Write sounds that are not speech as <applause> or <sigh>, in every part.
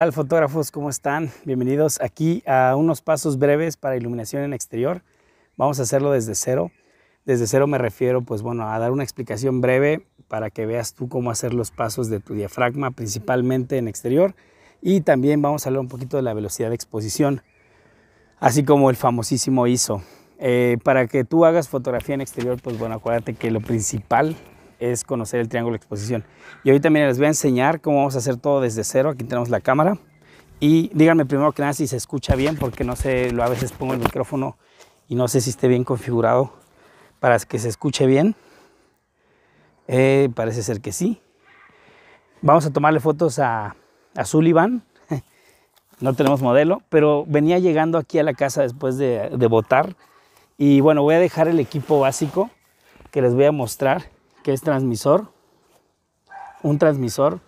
Hola fotógrafos? ¿Cómo están? Bienvenidos aquí a unos pasos breves para iluminación en exterior. Vamos a hacerlo desde cero. Desde cero me refiero, pues bueno, a dar una explicación breve para que veas tú cómo hacer los pasos de tu diafragma, principalmente en exterior. Y también vamos a hablar un poquito de la velocidad de exposición, así como el famosísimo ISO. Eh, para que tú hagas fotografía en exterior, pues bueno, acuérdate que lo principal es conocer el triángulo de exposición. Y hoy también les voy a enseñar cómo vamos a hacer todo desde cero. Aquí tenemos la cámara. Y díganme primero que nada si se escucha bien, porque no sé, a veces pongo el micrófono y no sé si esté bien configurado para que se escuche bien. Eh, parece ser que sí. Vamos a tomarle fotos a, a Sullivan. <laughs> No tenemos modelo, pero venía llegando aquí a la casa después de, de votar. Y bueno, voy a dejar el equipo básico que les voy a mostrar que es transmisor, un transmisor,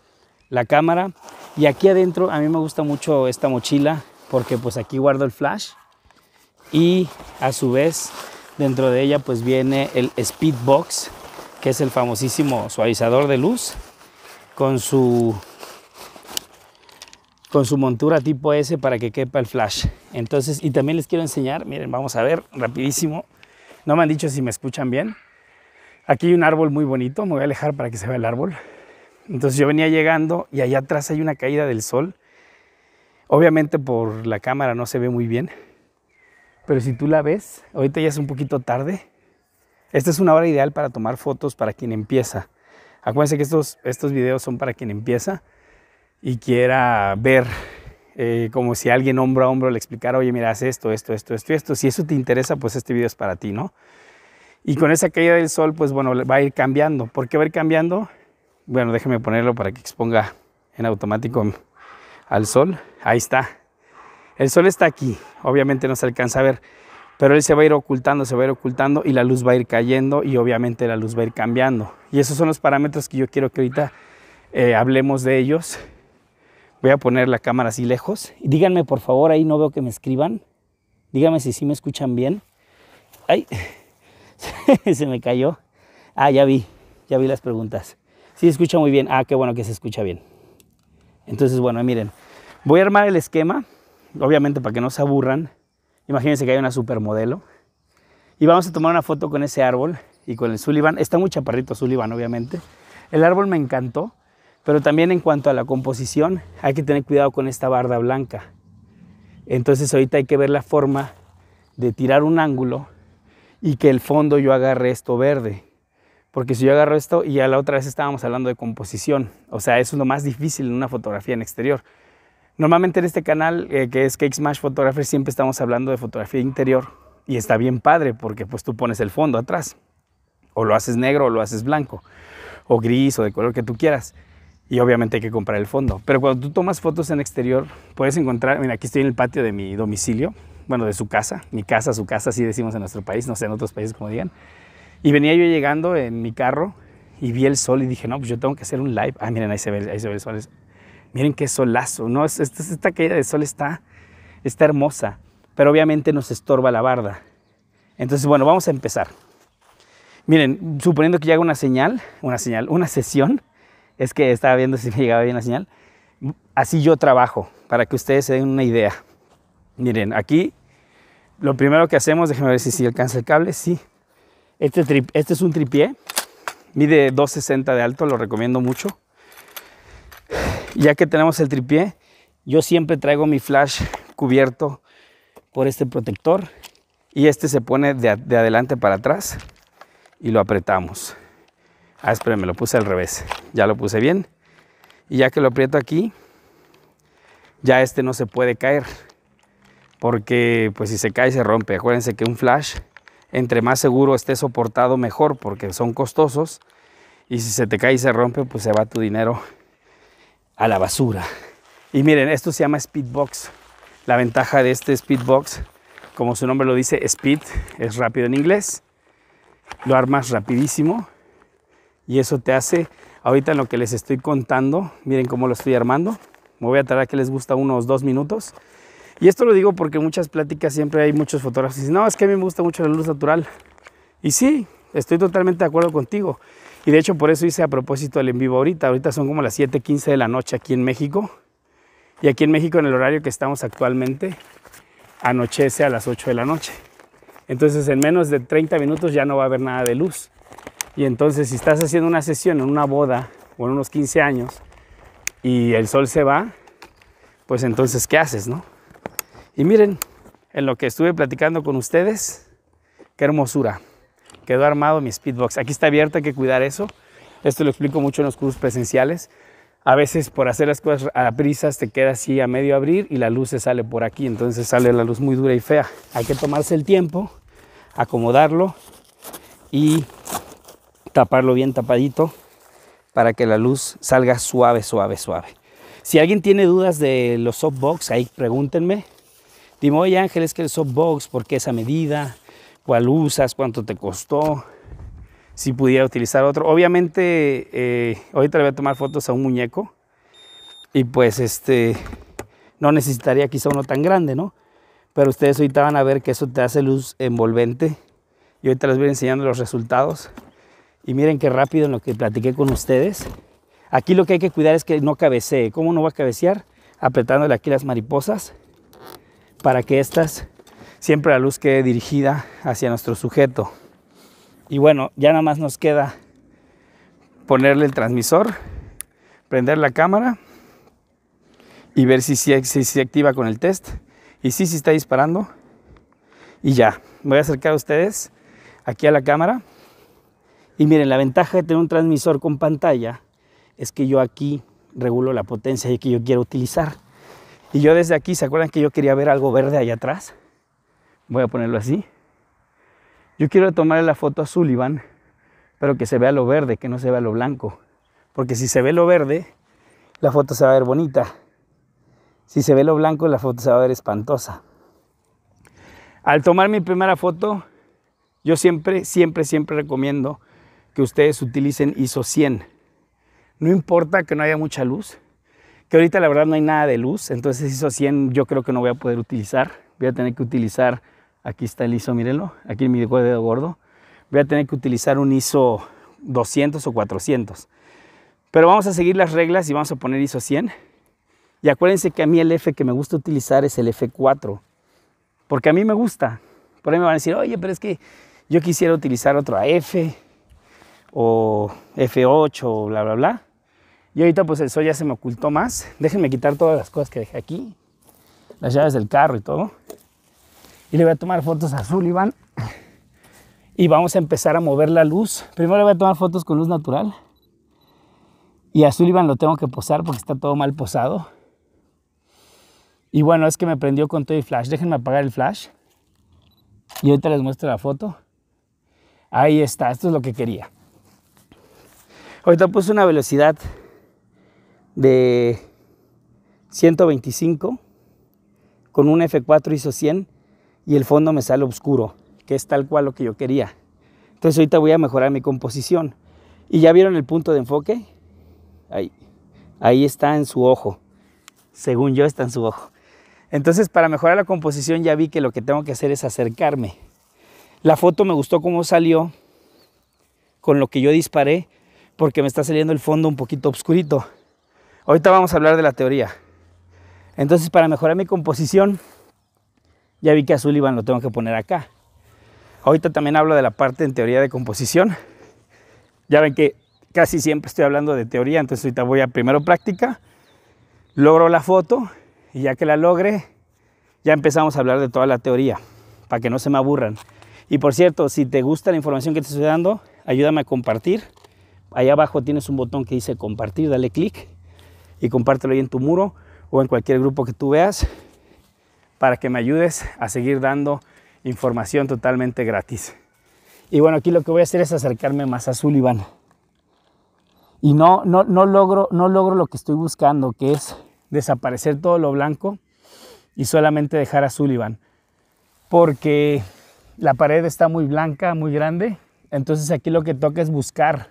la cámara. Y aquí adentro a mí me gusta mucho esta mochila porque pues aquí guardo el flash y a su vez dentro de ella pues viene el Speedbox que es el famosísimo suavizador de luz con su con su montura tipo S para que quepa el flash. Entonces, y también les quiero enseñar, miren, vamos a ver rapidísimo. No me han dicho si me escuchan bien. Aquí hay un árbol muy bonito, me voy a alejar para que se vea el árbol. Entonces yo venía llegando y allá atrás hay una caída del sol. Obviamente por la cámara no se ve muy bien, pero si tú la ves, ahorita ya es un poquito tarde. Esta es una hora ideal para tomar fotos para quien empieza. Acuérdense que estos, estos videos son para quien empieza y quiera ver eh, como si alguien hombro a hombro le explicara, oye, mira, haz esto, esto, esto, esto, esto. Si eso te interesa, pues este video es para ti, ¿no? Y con esa caída del sol, pues bueno, va a ir cambiando. ¿Por qué va a ir cambiando? Bueno, déjeme ponerlo para que exponga en automático al sol. Ahí está. El sol está aquí. Obviamente no se alcanza a ver, pero él se va a ir ocultando, se va a ir ocultando y la luz va a ir cayendo y obviamente la luz va a ir cambiando. Y esos son los parámetros que yo quiero que ahorita eh, hablemos de ellos. Voy a poner la cámara así lejos. Díganme por favor, ahí no veo que me escriban. Díganme si sí me escuchan bien. Ay, <laughs> se me cayó. Ah, ya vi, ya vi las preguntas. Sí, se escucha muy bien. Ah, qué bueno que se escucha bien. Entonces, bueno, miren, voy a armar el esquema, obviamente para que no se aburran. Imagínense que hay una supermodelo. Y vamos a tomar una foto con ese árbol y con el Sullivan. Está muy chaparrito Sullivan, obviamente. El árbol me encantó, pero también en cuanto a la composición, hay que tener cuidado con esta barda blanca. Entonces ahorita hay que ver la forma de tirar un ángulo y que el fondo yo agarre esto verde. Porque si yo agarro esto, y a la otra vez estábamos hablando de composición, o sea, eso es lo más difícil en una fotografía en exterior. Normalmente en este canal, eh, que es Cake Smash Photographer, siempre estamos hablando de fotografía interior, y está bien padre, porque pues tú pones el fondo atrás, o lo haces negro, o lo haces blanco, o gris, o de color que tú quieras, y obviamente hay que comprar el fondo. Pero cuando tú tomas fotos en exterior, puedes encontrar, mira, aquí estoy en el patio de mi domicilio, bueno, de su casa, mi casa, su casa, así decimos en nuestro país, no sé en otros países como digan. Y venía yo llegando en mi carro y vi el sol y dije, no, pues yo tengo que hacer un live. Ah, miren, ahí se ve, ahí se el sol. Miren qué solazo, ¿no? Esta, caída de sol está, está hermosa, pero obviamente nos estorba la barda. Entonces, bueno, vamos a empezar. Miren, suponiendo que llega una señal, una señal, una sesión, es que estaba viendo si me llegaba bien la señal. Así yo trabajo, para que ustedes se den una idea. Miren, aquí lo primero que hacemos, déjenme ver si, si alcanza el cable, sí. Este, este es un tripié, mide 260 de alto, lo recomiendo mucho. Ya que tenemos el tripié, yo siempre traigo mi flash cubierto por este protector y este se pone de, de adelante para atrás y lo apretamos. Ah, espérenme, lo puse al revés. Ya lo puse bien. Y ya que lo aprieto aquí, ya este no se puede caer porque pues si se cae se rompe. Acuérdense que un flash, entre más seguro esté soportado mejor porque son costosos y si se te cae y se rompe pues se va tu dinero a la basura. Y miren, esto se llama Speedbox. La ventaja de este Speedbox, como su nombre lo dice, Speed es rápido en inglés. Lo armas rapidísimo y eso te hace, ahorita en lo que les estoy contando, miren cómo lo estoy armando. Me voy a tardar que les gusta unos dos minutos y esto lo digo porque en muchas pláticas siempre hay muchos fotógrafos que dicen, no, es que a mí me gusta mucho la luz natural. Y sí, estoy totalmente de acuerdo contigo. Y de hecho por eso hice a propósito el en vivo ahorita. Ahorita son como las 7.15 de la noche aquí en México. Y aquí en México en el horario que estamos actualmente, anochece a las 8 de la noche. Entonces en menos de 30 minutos ya no va a haber nada de luz. Y entonces si estás haciendo una sesión en una boda o en unos 15 años y el sol se va, pues entonces ¿qué haces, no? Y miren, en lo que estuve platicando con ustedes, qué hermosura. Quedó armado mi speedbox. Aquí está abierto, hay que cuidar eso. Esto lo explico mucho en los cursos presenciales. A veces por hacer las cosas a prisas te queda así a medio abrir y la luz se sale por aquí, entonces sale la luz muy dura y fea. Hay que tomarse el tiempo, acomodarlo y taparlo bien tapadito para que la luz salga suave, suave, suave. Si alguien tiene dudas de los softbox, ahí pregúntenme. Dime, oye Ángel, es que el softbox, ¿por qué esa medida? ¿Cuál usas? ¿Cuánto te costó? Si pudiera utilizar otro. Obviamente, eh, ahorita le voy a tomar fotos a un muñeco. Y pues, este, no necesitaría quizá uno tan grande, ¿no? Pero ustedes ahorita van a ver que eso te hace luz envolvente. Y ahorita les voy a enseñando los resultados. Y miren qué rápido en lo que platiqué con ustedes. Aquí lo que hay que cuidar es que no cabecee. ¿Cómo no va a cabecear? Apretándole aquí las mariposas para que estas siempre la luz quede dirigida hacia nuestro sujeto. Y bueno, ya nada más nos queda ponerle el transmisor, prender la cámara y ver si se si, activa con el test. Y si se si está disparando. Y ya, voy a acercar a ustedes aquí a la cámara. Y miren, la ventaja de tener un transmisor con pantalla es que yo aquí regulo la potencia que yo quiero utilizar. Y yo desde aquí, ¿se acuerdan que yo quería ver algo verde allá atrás? Voy a ponerlo así. Yo quiero tomar la foto a Sullivan, pero que se vea lo verde, que no se vea lo blanco. Porque si se ve lo verde, la foto se va a ver bonita. Si se ve lo blanco, la foto se va a ver espantosa. Al tomar mi primera foto, yo siempre, siempre, siempre recomiendo que ustedes utilicen ISO 100. No importa que no haya mucha luz, que ahorita la verdad no hay nada de luz, entonces ISO 100 yo creo que no voy a poder utilizar, voy a tener que utilizar, aquí está el ISO, mírenlo, aquí en mi dedo gordo, voy a tener que utilizar un ISO 200 o 400. Pero vamos a seguir las reglas y vamos a poner ISO 100. Y acuérdense que a mí el F que me gusta utilizar es el F4, porque a mí me gusta. Por ahí me van a decir, oye, pero es que yo quisiera utilizar otro f o F8 o bla, bla, bla. Y ahorita pues el sol ya se me ocultó más. Déjenme quitar todas las cosas que dejé aquí. Las llaves del carro y todo. Y le voy a tomar fotos a Sullivan. Y vamos a empezar a mover la luz. Primero le voy a tomar fotos con luz natural. Y a Sullivan lo tengo que posar porque está todo mal posado. Y bueno, es que me prendió con todo el flash. Déjenme apagar el flash. Y ahorita les muestro la foto. Ahí está, esto es lo que quería. Ahorita puse una velocidad de 125 con un F4 Hizo 100 y el fondo me sale oscuro, que es tal cual lo que yo quería. Entonces ahorita voy a mejorar mi composición. ¿Y ya vieron el punto de enfoque? Ahí, está en su ojo. Según yo está en su ojo. Entonces para mejorar la composición ya vi que lo que tengo que hacer es acercarme. La foto me gustó cómo salió con lo que yo disparé porque me está saliendo el fondo un poquito oscurito. Ahorita vamos a hablar de la teoría. Entonces, para mejorar mi composición, ya vi que a Sullivan lo tengo que poner acá. Ahorita también hablo de la parte en teoría de composición. Ya ven que casi siempre estoy hablando de teoría, entonces ahorita voy a primero práctica, logro la foto y ya que la logre, ya empezamos a hablar de toda la teoría, para que no se me aburran. Y por cierto, si te gusta la información que te estoy dando, ayúdame a compartir. ahí abajo tienes un botón que dice compartir, dale clic y compártelo ahí en tu muro o en cualquier grupo que tú veas para que me ayudes a seguir dando información totalmente gratis. Y bueno, aquí lo que voy a hacer es acercarme más a Sullivan. Y no, no, logro, no logro lo que estoy buscando, que es desaparecer todo lo blanco y solamente dejar a Sullivan. Porque la pared está muy blanca, muy grande. Entonces aquí lo que toca es buscar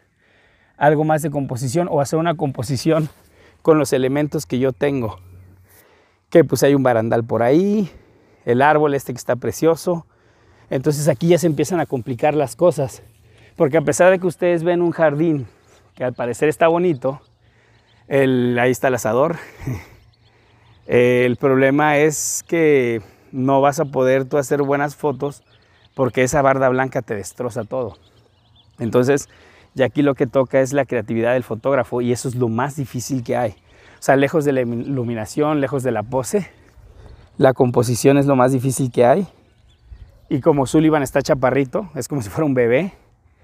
algo más de composición o hacer una composición con los elementos que yo tengo. Que pues hay un barandal por ahí, el árbol este que está precioso. Entonces aquí ya se empiezan a complicar las cosas. Porque a pesar de que ustedes ven un jardín que al parecer está bonito, el, ahí está el asador. <laughs> El problema es que no vas a poder tú hacer buenas fotos porque esa barda blanca te destroza todo. Entonces, y aquí lo que toca es la creatividad del fotógrafo y eso es lo más difícil que hay. O sea, lejos de la iluminación, lejos de la pose, la composición es lo más difícil que hay. Y como Sullivan está chaparrito, es como si fuera un bebé,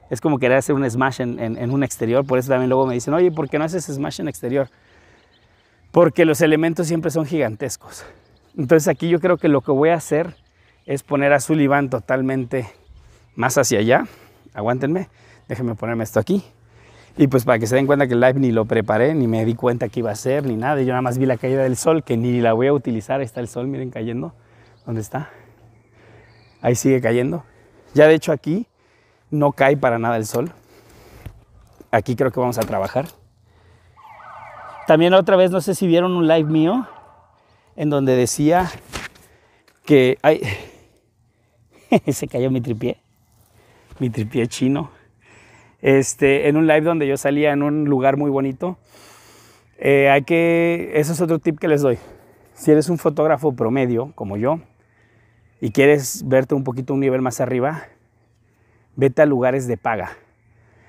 es como querer hacer un smash en, un exterior. Por eso también luego me dicen, oye, ¿por qué no haces smash en exterior? Porque los elementos siempre son gigantescos. Entonces aquí yo creo que lo que voy a hacer es poner a Sullivan totalmente más hacia allá. Aguántenme Déjenme ponerme esto aquí. Y pues para que se den cuenta que el live ni lo preparé, ni me di cuenta que iba a ser, ni nada. Yo nada más vi la caída del sol, que ni la voy a utilizar. Ahí está el sol, miren, cayendo. ¿Dónde está? Ahí sigue cayendo. Ya de hecho aquí no cae para nada el sol. Aquí creo que vamos a trabajar. También otra vez, no sé si vieron un live mío en donde decía que... Ay, <laughs> se cayó mi tripié. Mi tripié chino. Este, en un live donde yo salía en un lugar muy bonito. Eh, hay que, eso es otro tip que les doy. Si eres un fotógrafo promedio, como yo, y quieres verte un poquito un nivel más arriba, vete a lugares de paga.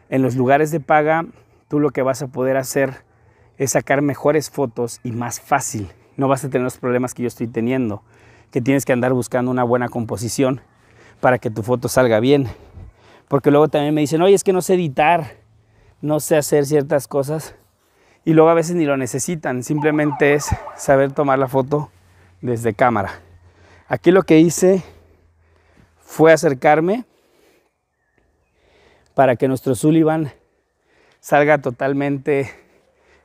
En los lugares de paga, tú lo que vas a poder hacer es sacar mejores fotos y más fácil. No vas a tener los problemas que yo estoy teniendo, que tienes que andar buscando una buena composición para que tu foto salga bien. Porque luego también me dicen, oye, es que no sé editar, no sé hacer ciertas cosas. Y luego a veces ni lo necesitan, simplemente es saber tomar la foto desde cámara. Aquí lo que hice fue acercarme para que nuestro Sullivan salga totalmente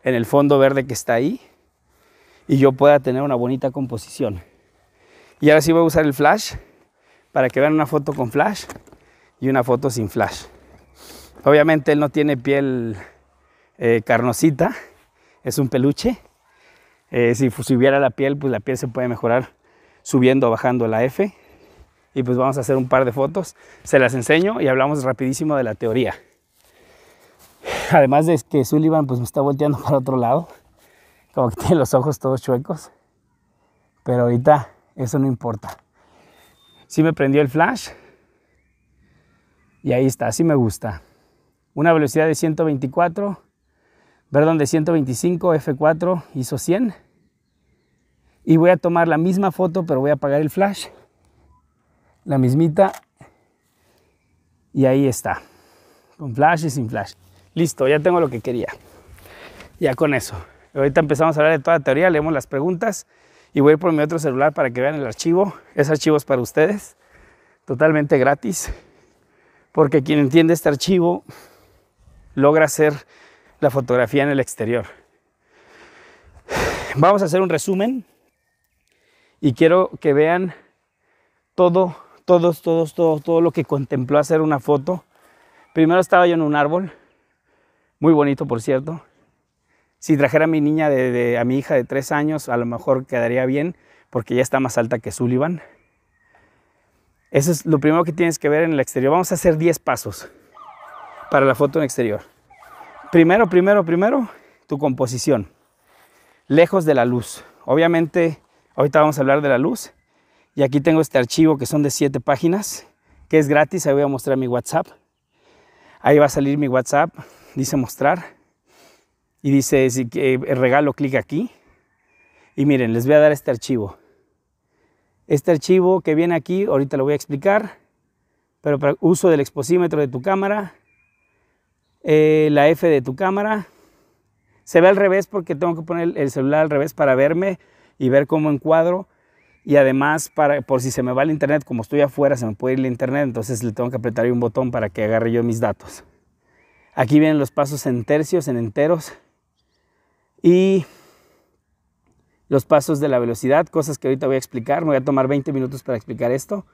en el fondo verde que está ahí y yo pueda tener una bonita composición. Y ahora sí voy a usar el flash para que vean una foto con flash y una foto sin flash. Obviamente él no tiene piel eh, carnosita, es un peluche. Eh, si subiera la piel, pues la piel se puede mejorar subiendo o bajando la F. Y pues vamos a hacer un par de fotos, se las enseño y hablamos rapidísimo de la teoría. Además de que Sullivan pues me está volteando para otro lado, como que tiene los ojos todos chuecos. Pero ahorita eso no importa. Sí me prendió el flash, y ahí está, así me gusta. Una velocidad de 124, perdón, de 125, F4 hizo 100. Y voy a tomar la misma foto, pero voy a apagar el flash. La mismita. Y ahí está. Con flash y sin flash. Listo, ya tengo lo que quería. Ya con eso. Ahorita empezamos a hablar de toda la teoría, leemos las preguntas y voy a ir por mi otro celular para que vean el archivo. Es archivo para ustedes, totalmente gratis porque quien entiende este archivo logra hacer la fotografía en el exterior. Vamos a hacer un resumen y quiero que vean todo, todos, todos, todo, todo lo que contempló hacer una foto. Primero estaba yo en un árbol, muy bonito por cierto. Si trajera a mi niña, de, a mi hija de tres años, a lo mejor quedaría bien porque ya está más alta que Sullivan. Eso es lo primero que tienes que ver en el exterior. Vamos a hacer 10 pasos para la foto en exterior. Primero, primero, primero, tu composición. Lejos de la luz. Obviamente, ahorita vamos a hablar de la luz. Y aquí tengo este archivo que son de 7 páginas, que es gratis. Ahí voy a mostrar mi WhatsApp. Ahí va a salir mi WhatsApp. Dice mostrar. Y dice, si, eh, regalo, clic aquí. Y miren, les voy a dar este archivo. Este archivo que viene aquí, ahorita lo voy a explicar, pero para uso del exposímetro de tu cámara, eh, la F de tu cámara. Se ve al revés porque tengo que poner el celular al revés para verme y ver cómo encuadro. Y además, para, por si se me va el internet, como estoy afuera, se me puede ir el internet, entonces le tengo que apretar un botón para que agarre yo mis datos. Aquí vienen los pasos en tercios, en enteros. Y los pasos de la velocidad, cosas que ahorita voy a explicar. Me voy a tomar 20 minutos para explicar esto.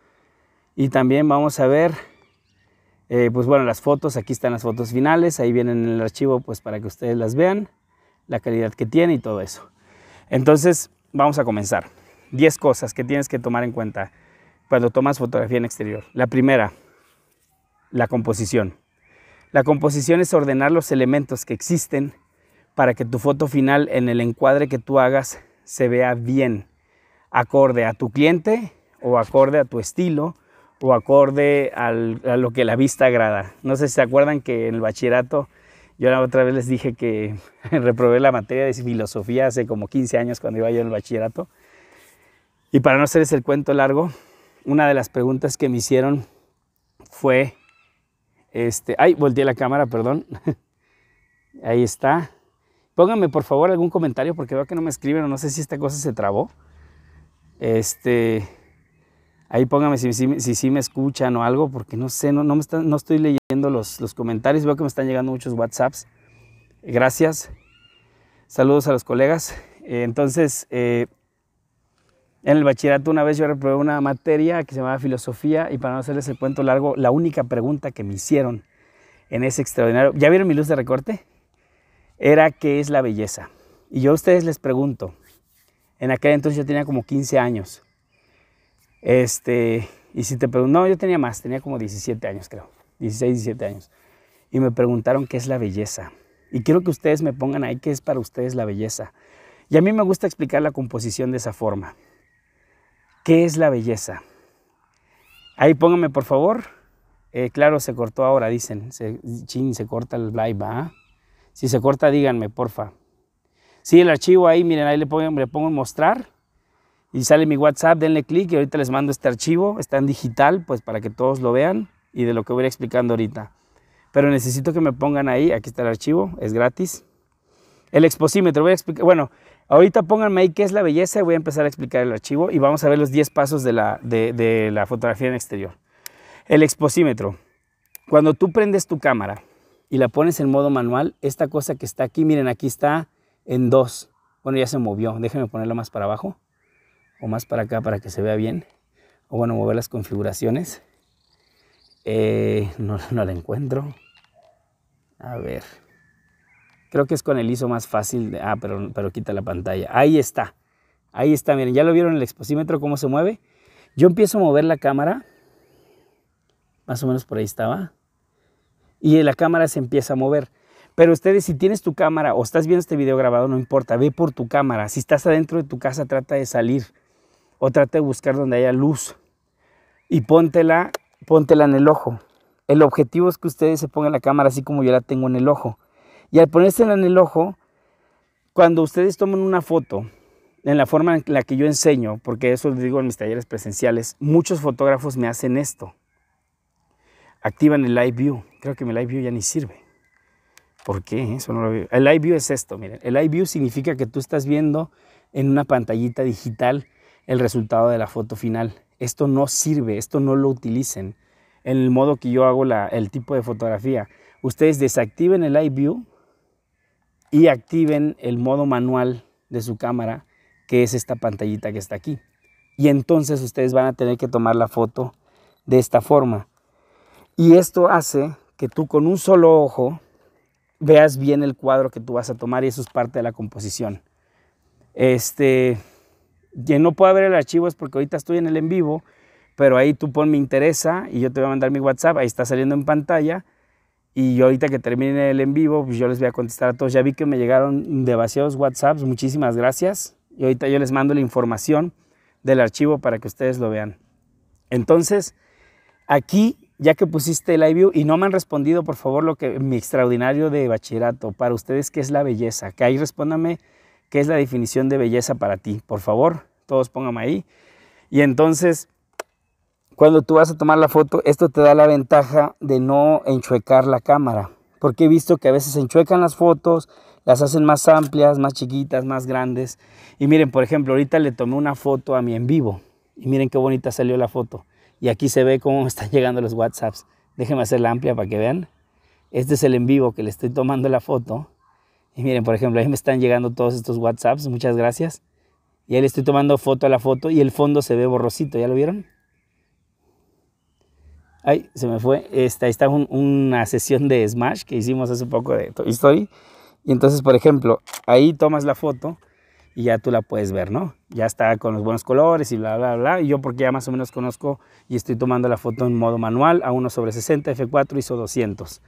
Y también vamos a ver, eh, pues bueno, las fotos. Aquí están las fotos finales. Ahí vienen en el archivo, pues para que ustedes las vean, la calidad que tiene y todo eso. Entonces, vamos a comenzar. 10 cosas que tienes que tomar en cuenta cuando tomas fotografía en exterior. La primera, la composición. La composición es ordenar los elementos que existen para que tu foto final en el encuadre que tú hagas se vea bien, acorde a tu cliente o acorde a tu estilo o acorde a lo que la vista agrada. No sé si se acuerdan que en el bachillerato yo la otra vez les dije que <laughs> reprobé la materia de filosofía hace como 15 años cuando iba yo en el bachillerato. Y para no hacerles el cuento largo, una de las preguntas que me hicieron fue, este, ay, volteé la cámara, perdón. <laughs> Ahí está. Pónganme por favor algún comentario porque veo que no me escriben o no sé si esta cosa se trabó. Este, ahí pónganme si sí me escuchan o algo porque no sé, no, no, estoy leyendo los, los comentarios. Veo que me están llegando muchos WhatsApps. Gracias. Saludos a los colegas. Eh, entonces, eh, en el bachillerato una vez yo reprobé una materia que se llamaba filosofía y para no hacerles el cuento largo, la única pregunta que me hicieron en ese extraordinario... ¿Ya vieron mi luz de recorte? era qué es la belleza. Y yo a ustedes les pregunto, en aquel entonces yo tenía como 15 años. Este, y si te pregunto, no, yo tenía más, tenía como 17 años, creo. 16, 17 años. Y me preguntaron qué es la belleza. Y quiero que ustedes me pongan ahí qué es para ustedes la belleza. Y a mí me gusta explicar la composición de esa forma. ¿Qué es la belleza? Ahí pónganme, por favor. Eh, claro, se cortó ahora, dicen. Se, chin, se corta el live, va, ¿ah? Si se corta, díganme, porfa. Sí, el archivo ahí, miren, ahí le pongo, le pongo mostrar y sale mi WhatsApp, denle clic y ahorita les mando este archivo, está en digital, pues para que todos lo vean y de lo que voy a ir explicando ahorita. Pero necesito que me pongan ahí, aquí está el archivo, es gratis. El exposímetro, voy a explicar, bueno, ahorita pónganme ahí qué es la belleza y voy a empezar a explicar el archivo y vamos a ver los 10 pasos de la, de la fotografía en exterior. El exposímetro, cuando tú prendes tu cámara, y la pones en modo manual, esta cosa que está aquí, miren, aquí está en dos. Bueno, ya se movió. Déjenme ponerla más para abajo o más para acá para que se vea bien. O bueno, mover las configuraciones. Eh, <laughs> no, la encuentro. A ver. Creo que es con el ISO más fácil. ah, pero, pero quita la pantalla. Ahí está. Ahí está. Miren, ya lo vieron el exposímetro cómo se mueve. Yo empiezo a mover la cámara. Más o menos por ahí estaba y la cámara se empieza a mover. Pero ustedes, si tienes tu cámara o estás viendo este video grabado, no importa, ve por tu cámara. Si estás adentro de tu casa, trata de salir o trata de buscar donde haya luz y póntela, póntela en el ojo. El objetivo es que ustedes se pongan la cámara así como yo la tengo en el ojo. Y al ponérsela en el ojo, cuando ustedes toman una foto, en la forma en la que yo enseño, porque eso les digo en mis talleres presenciales, muchos fotógrafos me hacen esto. Activan el live view creo que mi live view ya ni sirve. ¿Por qué? Eso no lo veo. El live view es esto, miren. El live view significa que tú estás viendo en una pantallita digital el resultado de la foto final. Esto no sirve, esto no lo utilicen. En el modo que yo hago la, el tipo de fotografía, ustedes desactiven el live view y activen el modo manual de su cámara, que es esta pantallita que está aquí. Y entonces ustedes van a tener que tomar la foto de esta forma. Y esto hace que tú con un solo ojo veas bien el cuadro que tú vas a tomar y eso es parte de la composición. Este, no puedo ver el archivo es porque ahorita estoy en el en vivo, pero ahí tú pon me interesa y yo te voy a mandar mi WhatsApp, ahí está saliendo en pantalla y yo ahorita que termine el en vivo, pues yo les voy a contestar a todos. Ya vi que me llegaron demasiados WhatsApps, muchísimas gracias. Y ahorita yo les mando la información del archivo para que ustedes lo vean. Entonces, aquí ya que pusiste el iView y no me han respondido, por favor, lo que mi extraordinario de bachillerato, para ustedes, ¿qué es la belleza? Que ahí respóndame qué es la definición de belleza para ti, por favor, todos pónganme ahí. Y entonces, cuando tú vas a tomar la foto, esto te da la ventaja de no enchuecar la cámara, porque he visto que a veces enchuecan las fotos, las hacen más amplias, más chiquitas, más grandes. Y miren, por ejemplo, ahorita le tomé una foto a mí en vivo y miren qué bonita salió la foto y aquí se ve cómo <laughs> están llegando los WhatsApps. Déjenme la amplia para que vean. Este es el en vivo que le estoy tomando la foto. Y miren, por ejemplo, ahí me están llegando todos estos WhatsApps. Muchas gracias. Y ahí le estoy tomando foto a la foto y el fondo se ve borrosito. ¿Ya lo vieron? Ahí se me fue. Este, ahí está una sesión de Smash que hicimos hace poco de Toy Story. Y entonces, por ejemplo, ahí tomas la foto y ya tú la puedes ver, ¿no? Ya está con los buenos colores y bla, bla, bla. Y yo porque ya más o menos conozco y estoy tomando la foto en modo manual a 1 sobre 60, F4, hizo 200.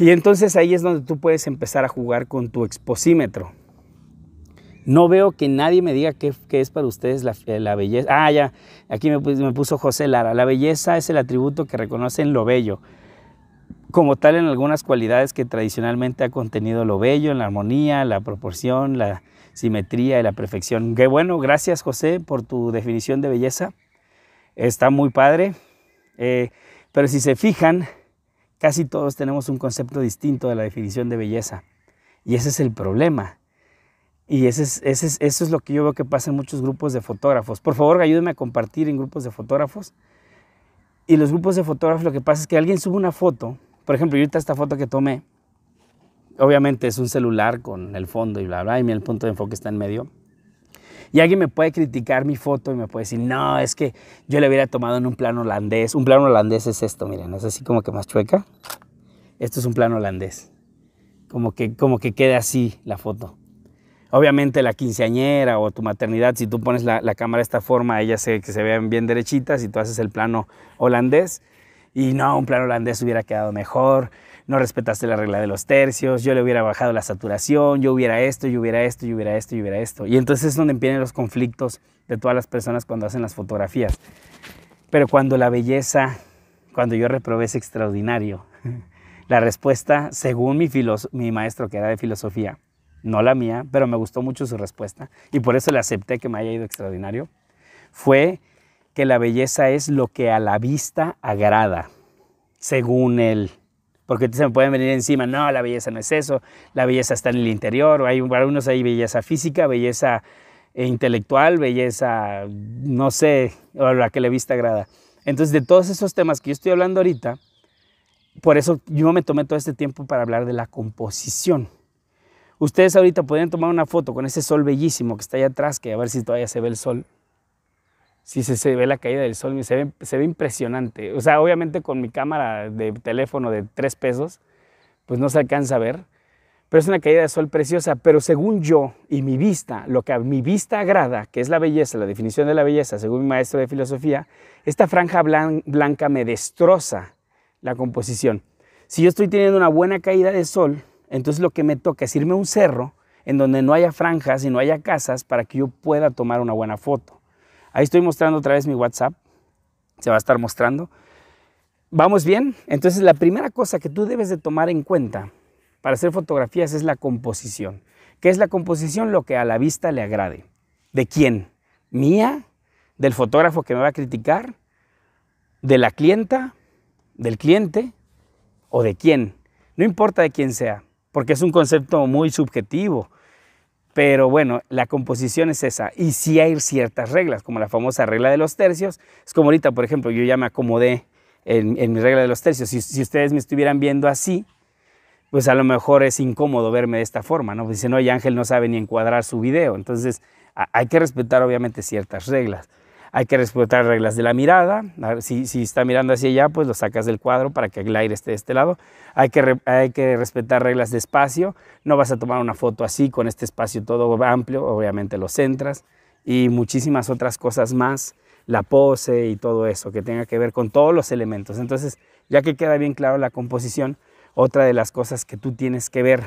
Y entonces ahí es donde tú puedes empezar a jugar con tu exposímetro. No veo que nadie me diga qué, es para ustedes eh, la, belleza. Ah, ya, aquí me, me puso José Lara. La belleza es el atributo que reconocen lo bello, como tal en algunas cualidades que tradicionalmente ha contenido lo bello, en la armonía, la proporción, la simetría y la perfección. Qué bueno, gracias José por tu definición de belleza. Está muy padre. Eh, pero si se fijan, casi todos tenemos un concepto distinto de la definición de belleza. Y ese es el problema. Y ese es, eso es lo que yo veo que pasa en muchos grupos de fotógrafos. Por favor, ayúdenme a compartir en grupos de fotógrafos. Y los grupos de fotógrafos lo que pasa es que alguien sube una foto. Por ejemplo, ahorita esta foto que tomé, obviamente es un celular con el fondo y bla, bla, y el punto de enfoque está en medio. Y alguien me puede criticar mi foto y me puede decir, no, es que yo la hubiera tomado en un plano holandés. Un plano holandés es esto, miren, es así como que más chueca. Esto es un plano holandés. Como que, como que queda así la foto. Obviamente la quinceañera o tu maternidad, si tú pones la, cámara de esta forma, ellas se, que se vean bien derechitas y tú haces el plano holandés, y no, un plano holandés hubiera quedado mejor, no respetaste la regla de los tercios, yo le hubiera bajado la saturación, yo hubiera esto, yo hubiera esto, yo hubiera esto, yo hubiera esto. Y entonces es donde empiezan los conflictos de todas las personas cuando hacen las fotografías. Pero cuando la belleza, cuando yo reprobé ese extraordinario, <laughs> la respuesta, según mi, mi maestro que era de filosofía, no la mía, pero me gustó mucho su respuesta y por eso le acepté que me haya ido extraordinario, fue que la belleza es lo que a la vista agrada, según él. Porque se me pueden venir encima, no, la belleza no es eso, la belleza está en el interior, hay, para unos hay belleza física, belleza eh, intelectual, belleza, no sé, o la que la vista agrada. Entonces, de todos esos temas que yo estoy hablando ahorita, por eso yo me tomé todo este tiempo para hablar de la composición. Ustedes ahorita pueden tomar una foto con ese sol bellísimo que está allá atrás, que a ver si todavía se ve el sol sí se, ve la caída del sol, se ve, impresionante. O sea, obviamente con mi cámara de teléfono de tres pesos, pues no se alcanza a ver. Pero es una caída de sol preciosa. Pero según yo y mi vista, lo que a mi vista agrada, que es la belleza, la definición de la belleza, según mi maestro de filosofía, esta franja blanca me destroza la composición. Si yo estoy teniendo una buena caída de sol, entonces lo que me toca es irme a un cerro en donde no haya franjas y no haya casas para que yo pueda tomar una buena foto. Ahí estoy mostrando otra vez mi WhatsApp. Se va a estar mostrando. ¿Vamos bien? Entonces la primera cosa que tú debes de tomar en cuenta para hacer fotografías es la composición. ¿Qué es la composición? Lo que a la vista le agrade. ¿De quién? ¿Mía? ¿Del fotógrafo que me va a criticar? ¿De la clienta? ¿Del cliente? ¿O de quién? No importa de quién sea, porque es un concepto muy subjetivo. Pero bueno, la composición es esa. Y sí hay ciertas reglas, como la famosa regla de los tercios. Es como ahorita, por ejemplo, yo ya me acomodé en, mi regla de los tercios. Si, si, ustedes me estuvieran viendo así, pues a lo mejor es incómodo verme de esta forma, ¿no? Pues dicen, oye, Ángel no sabe ni encuadrar su video. Entonces, hay que respetar obviamente ciertas reglas. Hay que respetar reglas de la mirada. Si, está mirando hacia allá, pues lo sacas del cuadro para que el aire esté de este lado. Hay que, hay que respetar reglas de espacio. No vas a tomar una foto así, con este espacio todo amplio. Obviamente lo centras. Y muchísimas otras cosas más. La pose y todo eso que tenga que ver con todos los elementos. Entonces, ya que queda bien claro la composición, otra de las cosas que tú tienes que ver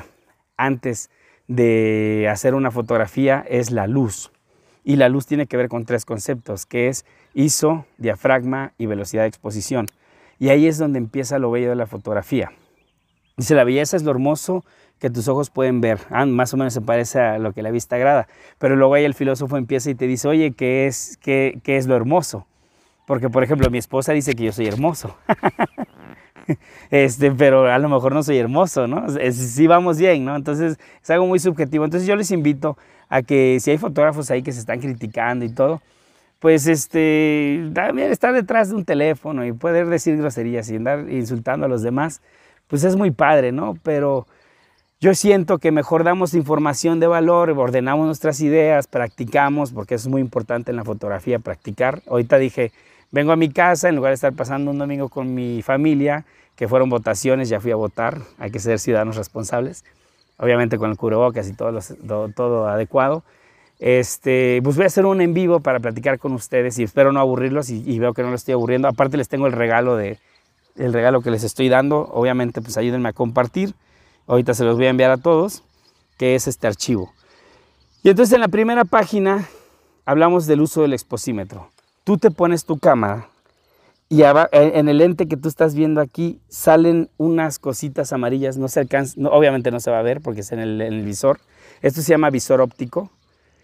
antes de hacer una fotografía es la luz. Y la luz tiene que ver con tres conceptos, que es ISO, diafragma y velocidad de exposición. Y ahí es donde empieza lo bello de la fotografía. Dice, la belleza es lo hermoso que tus ojos pueden ver. Ah, más o menos se parece a lo que la vista agrada. Pero luego ahí el filósofo empieza y te dice, oye, ¿qué es, qué, qué es lo hermoso? Porque, por ejemplo, mi esposa dice que yo soy hermoso. <laughs> <laughs> este, pero a lo mejor no soy hermoso, ¿no? Si vamos bien, ¿no? Entonces es algo muy subjetivo. Entonces yo les invito a que si hay fotógrafos ahí que se están criticando y todo, pues este, también estar detrás de un teléfono y poder decir groserías y andar insultando a los demás, pues es muy padre, ¿no? Pero yo siento que mejor damos información de valor, ordenamos nuestras ideas, practicamos, porque es muy importante en la fotografía practicar. Ahorita dije, Vengo a mi casa, en lugar de estar pasando un domingo con mi familia, que fueron votaciones, ya fui a votar, hay que ser ciudadanos responsables, obviamente con el cubrebocas y todo, todo, adecuado. Este, pues voy a hacer un en vivo para platicar con ustedes y espero no aburrirlos y, veo que no los estoy aburriendo. Aparte les tengo el regalo de el regalo que les estoy dando, obviamente pues ayúdenme a compartir. Ahorita se los voy a enviar a todos, que es este archivo. Y entonces en la primera página hablamos del uso del exposímetro tú te pones tu cámara y en el ente que tú estás viendo aquí salen unas cositas amarillas, no se alcanza, obviamente no se va a ver porque es en el, visor. Esto se llama visor óptico.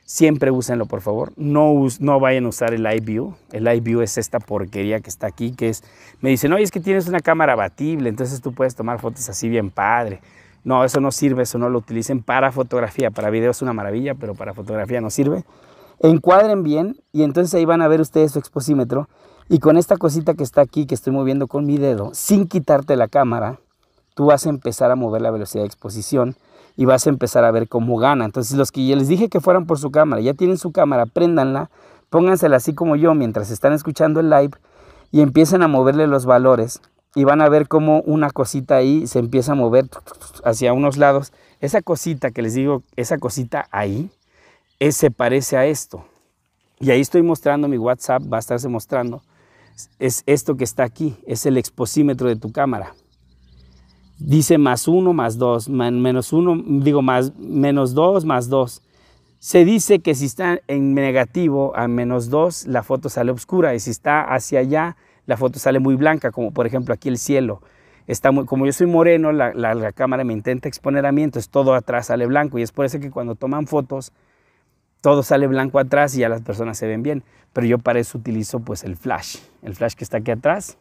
Siempre úsenlo, por favor. No, no vayan a usar el iView. View. El iView View es esta porquería que está aquí, que es... Me dicen, oye, es que tienes una cámara abatible, entonces tú puedes tomar fotos así bien padre. No, eso no sirve, eso no lo utilicen para fotografía. Para video es una maravilla, pero para fotografía no sirve encuadren bien y entonces ahí van a ver ustedes su exposímetro. Y con esta cosita que está aquí, que estoy moviendo con mi dedo, sin quitarte la cámara, tú vas a empezar a mover la velocidad de exposición y vas a empezar a ver cómo gana. Entonces los que ya les dije que fueran por su cámara, ya tienen su cámara, préndanla, póngansela así como yo mientras están escuchando el live y empiecen a moverle los valores y van a ver cómo una cosita ahí se empieza a mover hacia unos lados. Esa cosita que les digo, esa cosita ahí, se parece a esto. Y ahí estoy mostrando mi WhatsApp, va a estarse mostrando. Es esto que está aquí, es el exposímetro de tu cámara. Dice más uno, más dos, menos uno, digo más, menos dos, más dos. Se dice que si está en negativo a menos dos, la foto sale oscura y si está hacia allá, la foto sale muy blanca, como por ejemplo aquí el cielo. Está como yo soy moreno, la, cámara me intenta exponer a mí, entonces todo atrás sale blanco y es por eso que cuando toman fotos todo sale blanco atrás y ya las personas se ven bien. Pero yo para eso utilizo pues el flash, el flash que está aquí atrás.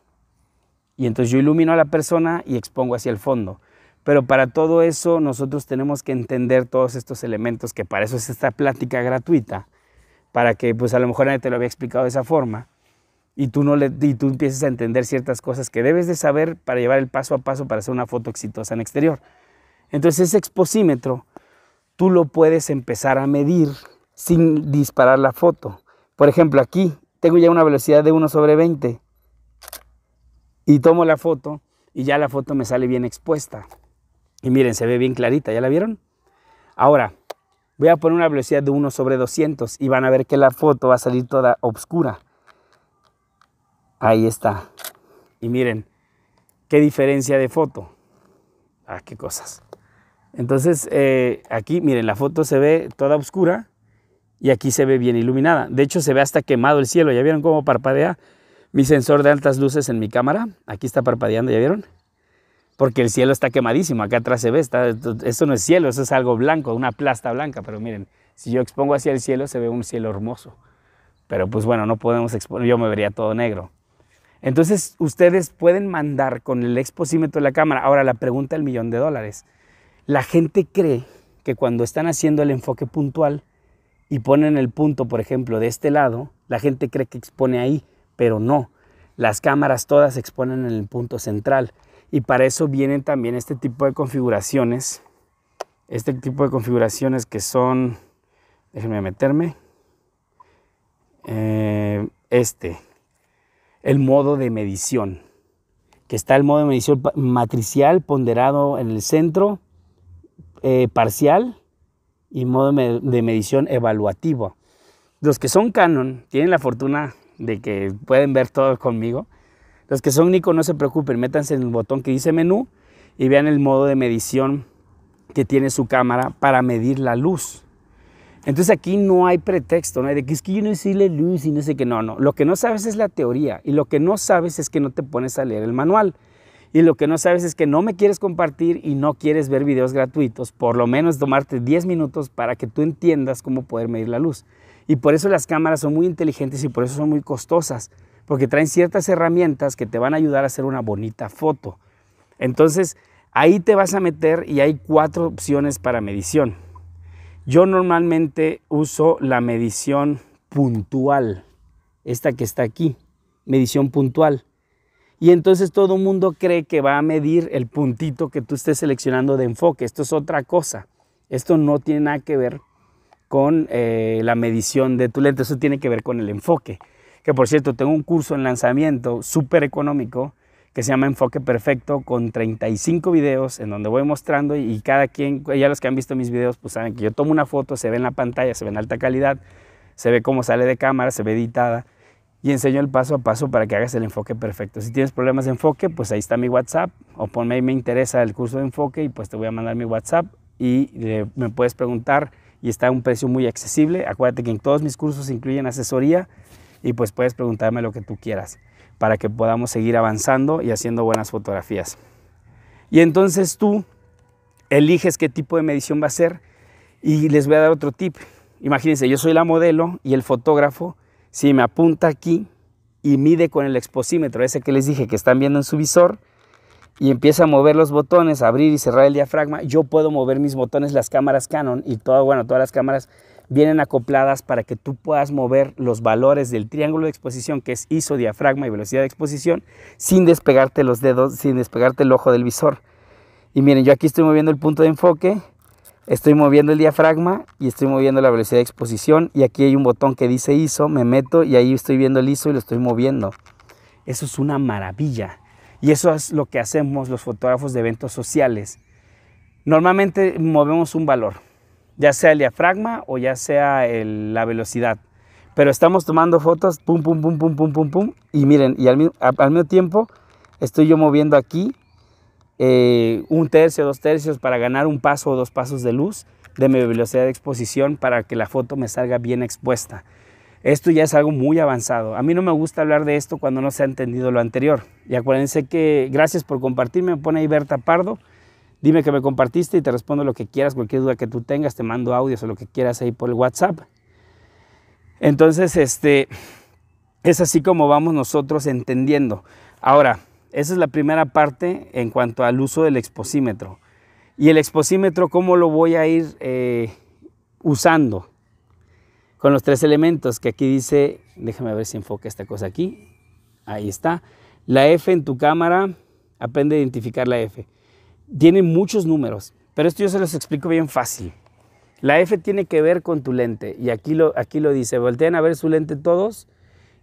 Y entonces yo ilumino a la persona y expongo hacia el fondo. Pero para todo eso nosotros tenemos que entender todos estos elementos, que para eso es esta plática gratuita, para que pues a lo mejor nadie te lo había explicado de esa forma y tú, no le, y tú empieces a entender ciertas cosas que debes de saber para llevar el paso a paso para hacer una foto exitosa en exterior. Entonces ese exposímetro tú lo puedes empezar a medir sin disparar la foto. Por ejemplo, aquí tengo ya una velocidad de 1 sobre 20 y tomo la foto y ya la foto me sale bien expuesta. Y miren, se ve bien clarita, ¿ya la vieron? Ahora, voy a poner una velocidad de 1 sobre 200 y van a ver que la foto va a salir toda oscura. Ahí está. Y miren, qué diferencia de foto. Ah, qué cosas. Entonces, eh, aquí, miren, la foto se ve toda oscura y aquí se ve bien iluminada. De hecho, se ve hasta quemado el cielo. ¿Ya vieron cómo parpadea mi sensor de altas luces en mi cámara? Aquí está parpadeando, ¿ya vieron? Porque el cielo está quemadísimo. Acá atrás se ve, está, esto no es cielo, eso es algo blanco, una plasta blanca. Pero miren, si yo expongo hacia el cielo, se ve un cielo hermoso. Pero pues bueno, no podemos exponer, yo me vería todo negro. Entonces, ustedes pueden mandar con el exposímetro de la cámara. Ahora, la pregunta del millón de dólares. La gente cree que cuando están haciendo el enfoque puntual, y ponen el punto, por ejemplo, de este lado, la gente cree que expone ahí, pero no. Las cámaras todas exponen en el punto central y para eso vienen también este tipo de configuraciones. Este tipo de configuraciones que son, déjenme meterme, eh, este, el modo de medición, que está el modo de medición matricial, ponderado en el centro, eh, parcial, y modo de medición evaluativo. Los que son Canon tienen la fortuna de que pueden ver todo conmigo. Los que son Nikon no se preocupen, métanse en el botón que dice menú y vean el modo de medición que tiene su cámara para medir la luz. Entonces aquí no hay pretexto, no hay de que es que yo no sé luz y no sé qué, no, no. Lo que no sabes es la teoría y lo que no sabes es que no te pones a leer el manual. Y lo que no sabes es que no me quieres compartir y no quieres ver videos gratuitos, por lo menos tomarte 10 minutos para que tú entiendas cómo poder medir la luz. Y por eso las cámaras son muy inteligentes y por eso son muy costosas, porque traen ciertas herramientas que te van a ayudar a hacer una bonita foto. Entonces, ahí te vas a meter y hay cuatro opciones para medición. Yo normalmente uso la medición puntual, esta que está aquí, medición puntual y entonces todo el mundo cree que va a medir el puntito que tú estés seleccionando de enfoque. Esto es otra cosa. Esto no tiene nada que ver con eh, la medición de tu lente, eso tiene que ver con el enfoque. Que por cierto, tengo un curso en lanzamiento súper económico que se llama Enfoque Perfecto con 35 videos en donde voy mostrando y cada quien, ya los que han visto mis videos, pues saben que yo tomo una foto, se ve en la pantalla, se ve en alta calidad, se ve cómo sale de cámara, se ve editada y enseño el paso a paso para que hagas el enfoque perfecto. Si tienes problemas de enfoque, pues ahí está mi WhatsApp o ponme ahí me interesa el curso de enfoque y pues te voy a mandar mi WhatsApp y me puedes preguntar y está a un precio muy accesible. Acuérdate que en todos mis cursos incluyen asesoría y pues puedes preguntarme lo que tú quieras para que podamos seguir avanzando y haciendo buenas fotografías. Y entonces tú eliges qué tipo de medición va a ser y les voy a dar otro tip. Imagínense, yo soy la modelo y el fotógrafo si me apunta aquí y mide con el exposímetro, ese que les dije que están viendo en su visor, y empieza a mover los botones, abrir y cerrar el diafragma, yo puedo mover mis botones, las cámaras Canon y todo, bueno, todas las cámaras vienen acopladas para que tú puedas mover los valores del triángulo de exposición que es ISO, diafragma y velocidad de exposición sin despegarte los dedos, sin despegarte el ojo del visor. Y miren, yo aquí estoy moviendo el punto de enfoque, Estoy moviendo el diafragma y estoy moviendo la velocidad de exposición y aquí hay un botón que dice ISO, me meto y ahí estoy viendo el ISO y lo estoy moviendo. Eso es una maravilla y eso es lo que hacemos los fotógrafos de eventos sociales. Normalmente movemos un valor, ya sea el diafragma o ya sea la velocidad, pero estamos tomando fotos, pum, pum, pum, pum, pum, pum, pum, y miren, y al, al mismo tiempo estoy yo moviendo aquí eh, un tercio, dos tercios para ganar un paso o dos pasos de luz de mi velocidad de exposición para que la foto me salga bien expuesta. Esto ya es algo muy avanzado. A mí no me gusta hablar de esto cuando no se ha entendido lo anterior. Y acuérdense que gracias por compartirme, me pone ahí Berta Pardo. Dime que me compartiste y te respondo lo que quieras, cualquier duda que tú tengas, te mando audios o lo que quieras ahí por el WhatsApp. Entonces, este, es así como vamos nosotros entendiendo. Ahora, esa es la primera parte en cuanto al uso del exposímetro. Y el exposímetro, ¿cómo lo voy a ir eh, usando? Con los tres elementos que aquí dice, déjame ver si enfoca esta cosa aquí. Ahí está. La F en tu cámara, aprende a identificar la F. Tiene muchos números, pero esto yo se los explico bien fácil. La F tiene que ver con tu lente y aquí lo, aquí lo dice, voltean a ver su lente todos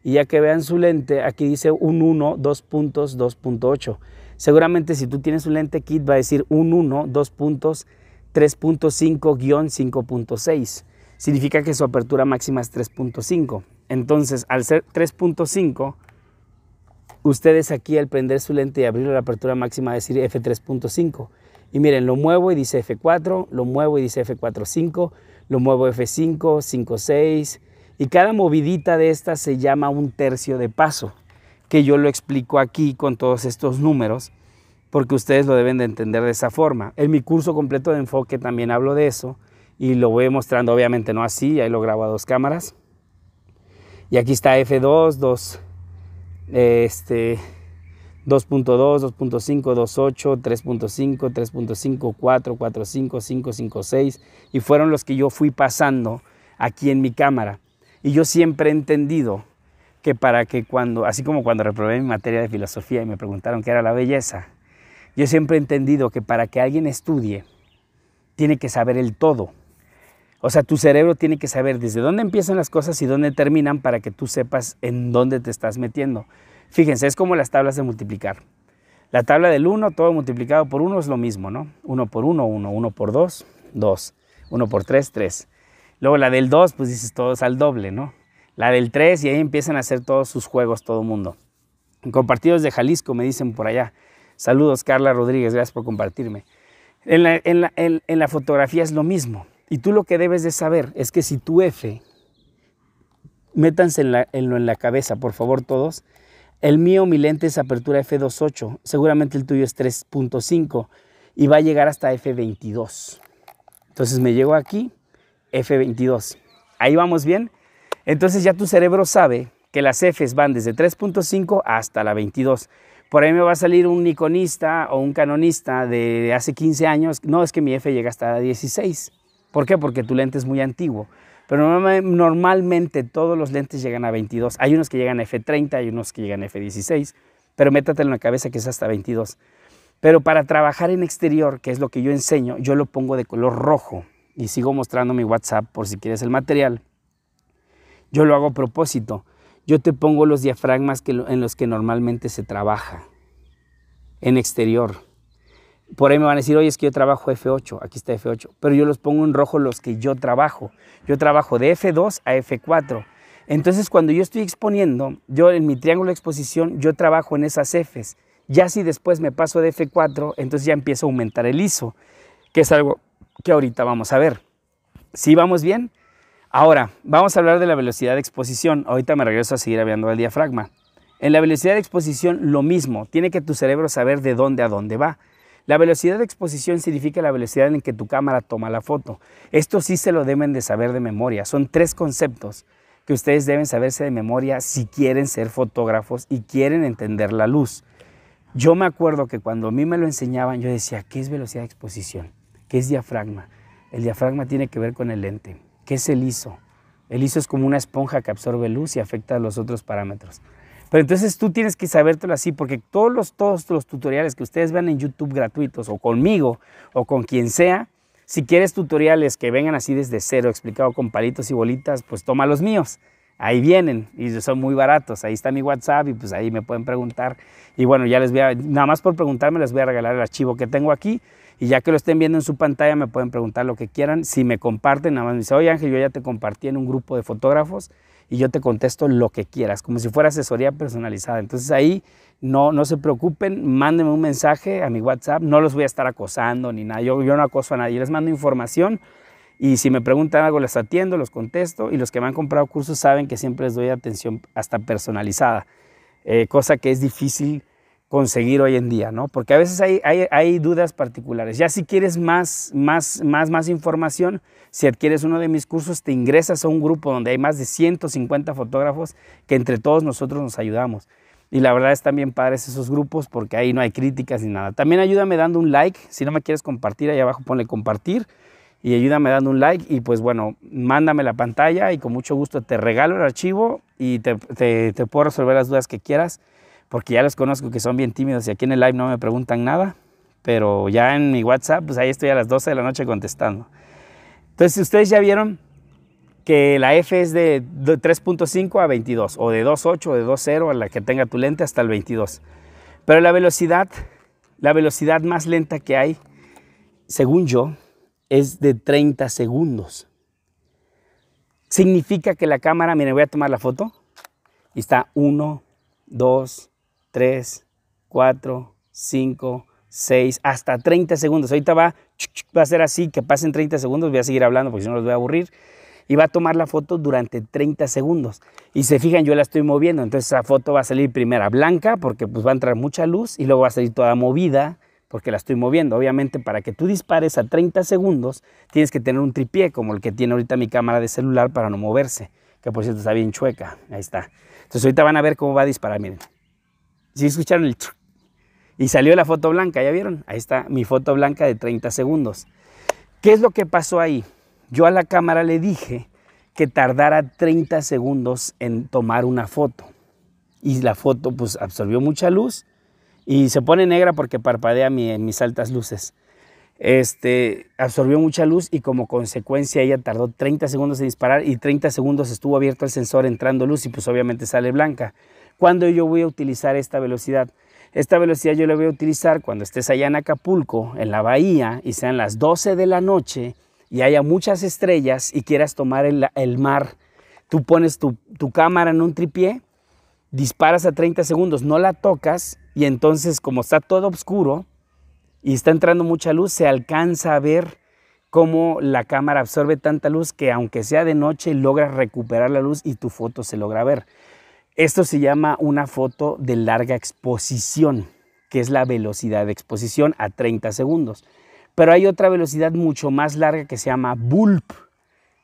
y ya que vean su lente, aquí dice un 1, 2 puntos, 2.8. Seguramente si tú tienes un lente kit va a decir un 1, 2 puntos, 3.5 5.6. Significa que su apertura máxima es 3.5. Entonces, al ser 3.5, ustedes aquí al prender su lente y abrir la apertura máxima va a decir F3.5. Y miren, lo muevo y dice F4, lo muevo y dice F4.5, lo muevo F5, 5.6, y cada movidita de esta se llama un tercio de paso, que yo lo explico aquí con todos estos números, porque ustedes lo deben de entender de esa forma. En mi curso completo de enfoque también hablo de eso y lo voy mostrando, obviamente no así, ahí lo grabo a dos cámaras. Y aquí está F2, este, 2.2, 2.5, 2.8, 3.5, 3.5, 4, 4.5, 6 y fueron los que yo fui pasando aquí en mi cámara. Y yo siempre he entendido que para que cuando, así como cuando reprobé mi materia de filosofía y me preguntaron qué era la belleza, yo siempre he entendido que para que alguien estudie, tiene que saber el todo. O sea, tu cerebro tiene que saber desde dónde empiezan las cosas y dónde terminan para que tú sepas en dónde te estás metiendo. Fíjense, es como las tablas de multiplicar. La tabla del 1, todo multiplicado por 1 es lo mismo, ¿no? 1 por 1, 1, 1 por 2, 2, 1 por 3, 3. Luego la del 2, pues dices todos al doble, ¿no? La del 3 y ahí empiezan a hacer todos sus juegos todo el mundo. Compartidos de Jalisco, me dicen por allá. Saludos, Carla Rodríguez, gracias por compartirme. En la, fotografía es lo mismo. Y tú lo que debes de saber es que si tu F, métanse en la, en la cabeza, por favor, todos. El mío, mi lente es apertura F28, seguramente el tuyo es 3.5 y va a llegar hasta F22. Entonces me llego aquí, F22. Ahí vamos bien. Entonces ya tu cerebro sabe que las Fs van desde 3.5 hasta la 22. Por ahí me va a salir un iconista o un canonista de hace 15 años. No, es que mi F llega hasta la 16. ¿Por qué? Porque tu lente es muy antiguo. Pero normalmente todos los lentes llegan a 22. Hay unos que llegan a F30, hay unos que llegan a F16. Pero métatelo en la cabeza que es hasta 22. Pero para trabajar en exterior, que es lo que yo enseño, yo lo pongo de color rojo y sigo mostrando mi WhatsApp por si quieres el material, yo lo hago a propósito. Yo te pongo los diafragmas en los que normalmente se trabaja, en exterior. Por ahí me van a decir, oye, es que yo trabajo F8, aquí está F8, pero yo los pongo en rojo los que yo trabajo. Yo trabajo de F2 a F4. Entonces, cuando yo estoy exponiendo, yo en mi triángulo de exposición, yo trabajo en esas Fs. Ya si después me paso de F4, entonces ya empiezo a aumentar el ISO, que es algo que ahorita vamos a ver. ¿Sí vamos bien? Ahora, vamos a hablar de la velocidad de exposición. Ahorita me regreso a seguir hablando del diafragma. En la velocidad de exposición lo mismo, tiene que tu cerebro saber de dónde a dónde va. La velocidad de exposición significa la velocidad en que tu cámara toma la foto. Esto sí se lo deben de saber de memoria. Son tres conceptos que ustedes deben saberse de memoria si quieren ser fotógrafos y quieren entender la luz. Yo me acuerdo que cuando a mí me lo enseñaban, yo decía, ¿qué es velocidad de exposición? ¿Qué es diafragma? El diafragma tiene que ver con el lente. ¿Qué es el ISO? El ISO es como una esponja que absorbe luz y afecta a los otros parámetros. Pero entonces tú tienes que sabértelo así, porque todos los, todos los tutoriales que ustedes vean en YouTube gratuitos, o conmigo, o con quien sea, si quieres tutoriales que vengan así desde cero, explicado con palitos y bolitas, pues toma los míos ahí vienen y son muy baratos. Ahí está mi WhatsApp y pues ahí me pueden preguntar. Y bueno, ya les voy a, nada más por preguntarme, les voy a regalar el archivo que tengo aquí. Y ya que lo estén viendo en su pantalla, me pueden preguntar lo que quieran. Si me comparten, nada más me dice, oye Ángel, yo ya te compartí en un grupo de fotógrafos y yo te contesto lo que quieras, como si fuera asesoría personalizada. Entonces ahí no, no se preocupen, mándenme un mensaje a mi WhatsApp. No los voy a estar acosando ni nada. Yo, yo no acoso a nadie. Les mando información y si me preguntan algo, les atiendo, los contesto. Y los que me han comprado cursos saben que siempre les doy atención hasta personalizada, eh, cosa que es difícil conseguir hoy en día, ¿no? Porque a veces hay, dudas particulares. Ya si quieres más, más, más información, si adquieres uno de mis cursos, te ingresas a un grupo donde hay más de 150 fotógrafos que entre todos nosotros nos ayudamos. Y la verdad es también padres esos grupos porque ahí no hay críticas ni nada. También ayúdame dando un like. Si no me quieres compartir, ahí abajo ponle compartir y ayúdame dando un like y pues bueno, mándame la pantalla y con mucho gusto te regalo el archivo y te, puedo resolver las dudas que quieras porque ya los conozco que son bien tímidos y aquí en el live no me preguntan nada, pero ya en mi WhatsApp pues ahí estoy a las 12 de la noche contestando. Entonces, si ustedes ya vieron que la F es de 3.5 a 22 o de 2.8 o de 2.0 a la que tenga tu lente hasta el 22. Pero la velocidad, la velocidad más lenta que hay, según yo, es de 30 segundos. Significa que la cámara, miren, voy a tomar la foto. Y está 1, 2, 3, 4, 5, 6, hasta 30 segundos. Ahorita va, va a ser así, que pasen 30 segundos. Voy a seguir hablando porque si no los voy a aburrir. Y va a tomar la foto durante 30 segundos. Y se fijan, yo la estoy moviendo. Entonces esa foto va a salir primera blanca porque pues, va a entrar mucha luz y luego va a salir toda movida porque la estoy moviendo. Obviamente para que tú dispares a 30 segundos tienes que tener un tripié como el que tiene ahorita mi cámara de celular para no moverse, que por cierto está bien chueca, ahí está. Entonces ahorita van a ver cómo va a disparar, miren. Si ¿Sí escucharon el... Y salió la foto blanca, ¿ya vieron? Ahí está mi foto blanca de 30 segundos. ¿Qué es lo que pasó ahí? Yo a la cámara le dije que tardara 30 segundos en tomar una foto. Y la foto pues absorbió mucha luz y se pone negra porque parpadea en mis altas luces. Este, absorbió mucha luz y como consecuencia ella tardó 30 segundos en disparar y 30 segundos estuvo abierto el sensor entrando luz y pues obviamente sale blanca. ¿Cuándo yo voy a utilizar esta velocidad? Esta velocidad yo la voy a utilizar cuando estés allá en Acapulco, en la bahía, y sean las 12 de la noche y haya muchas estrellas y quieras tomar el, mar. Tú pones tu cámara en un tripié disparas a 30 segundos, no la tocas y entonces como está todo oscuro y está entrando mucha luz, se alcanza a ver cómo la cámara absorbe tanta luz que aunque sea de noche logra recuperar la luz y tu foto se logra ver. Esto se llama una foto de larga exposición, que es la velocidad de exposición a 30 segundos. Pero hay otra velocidad mucho más larga que se llama bulb,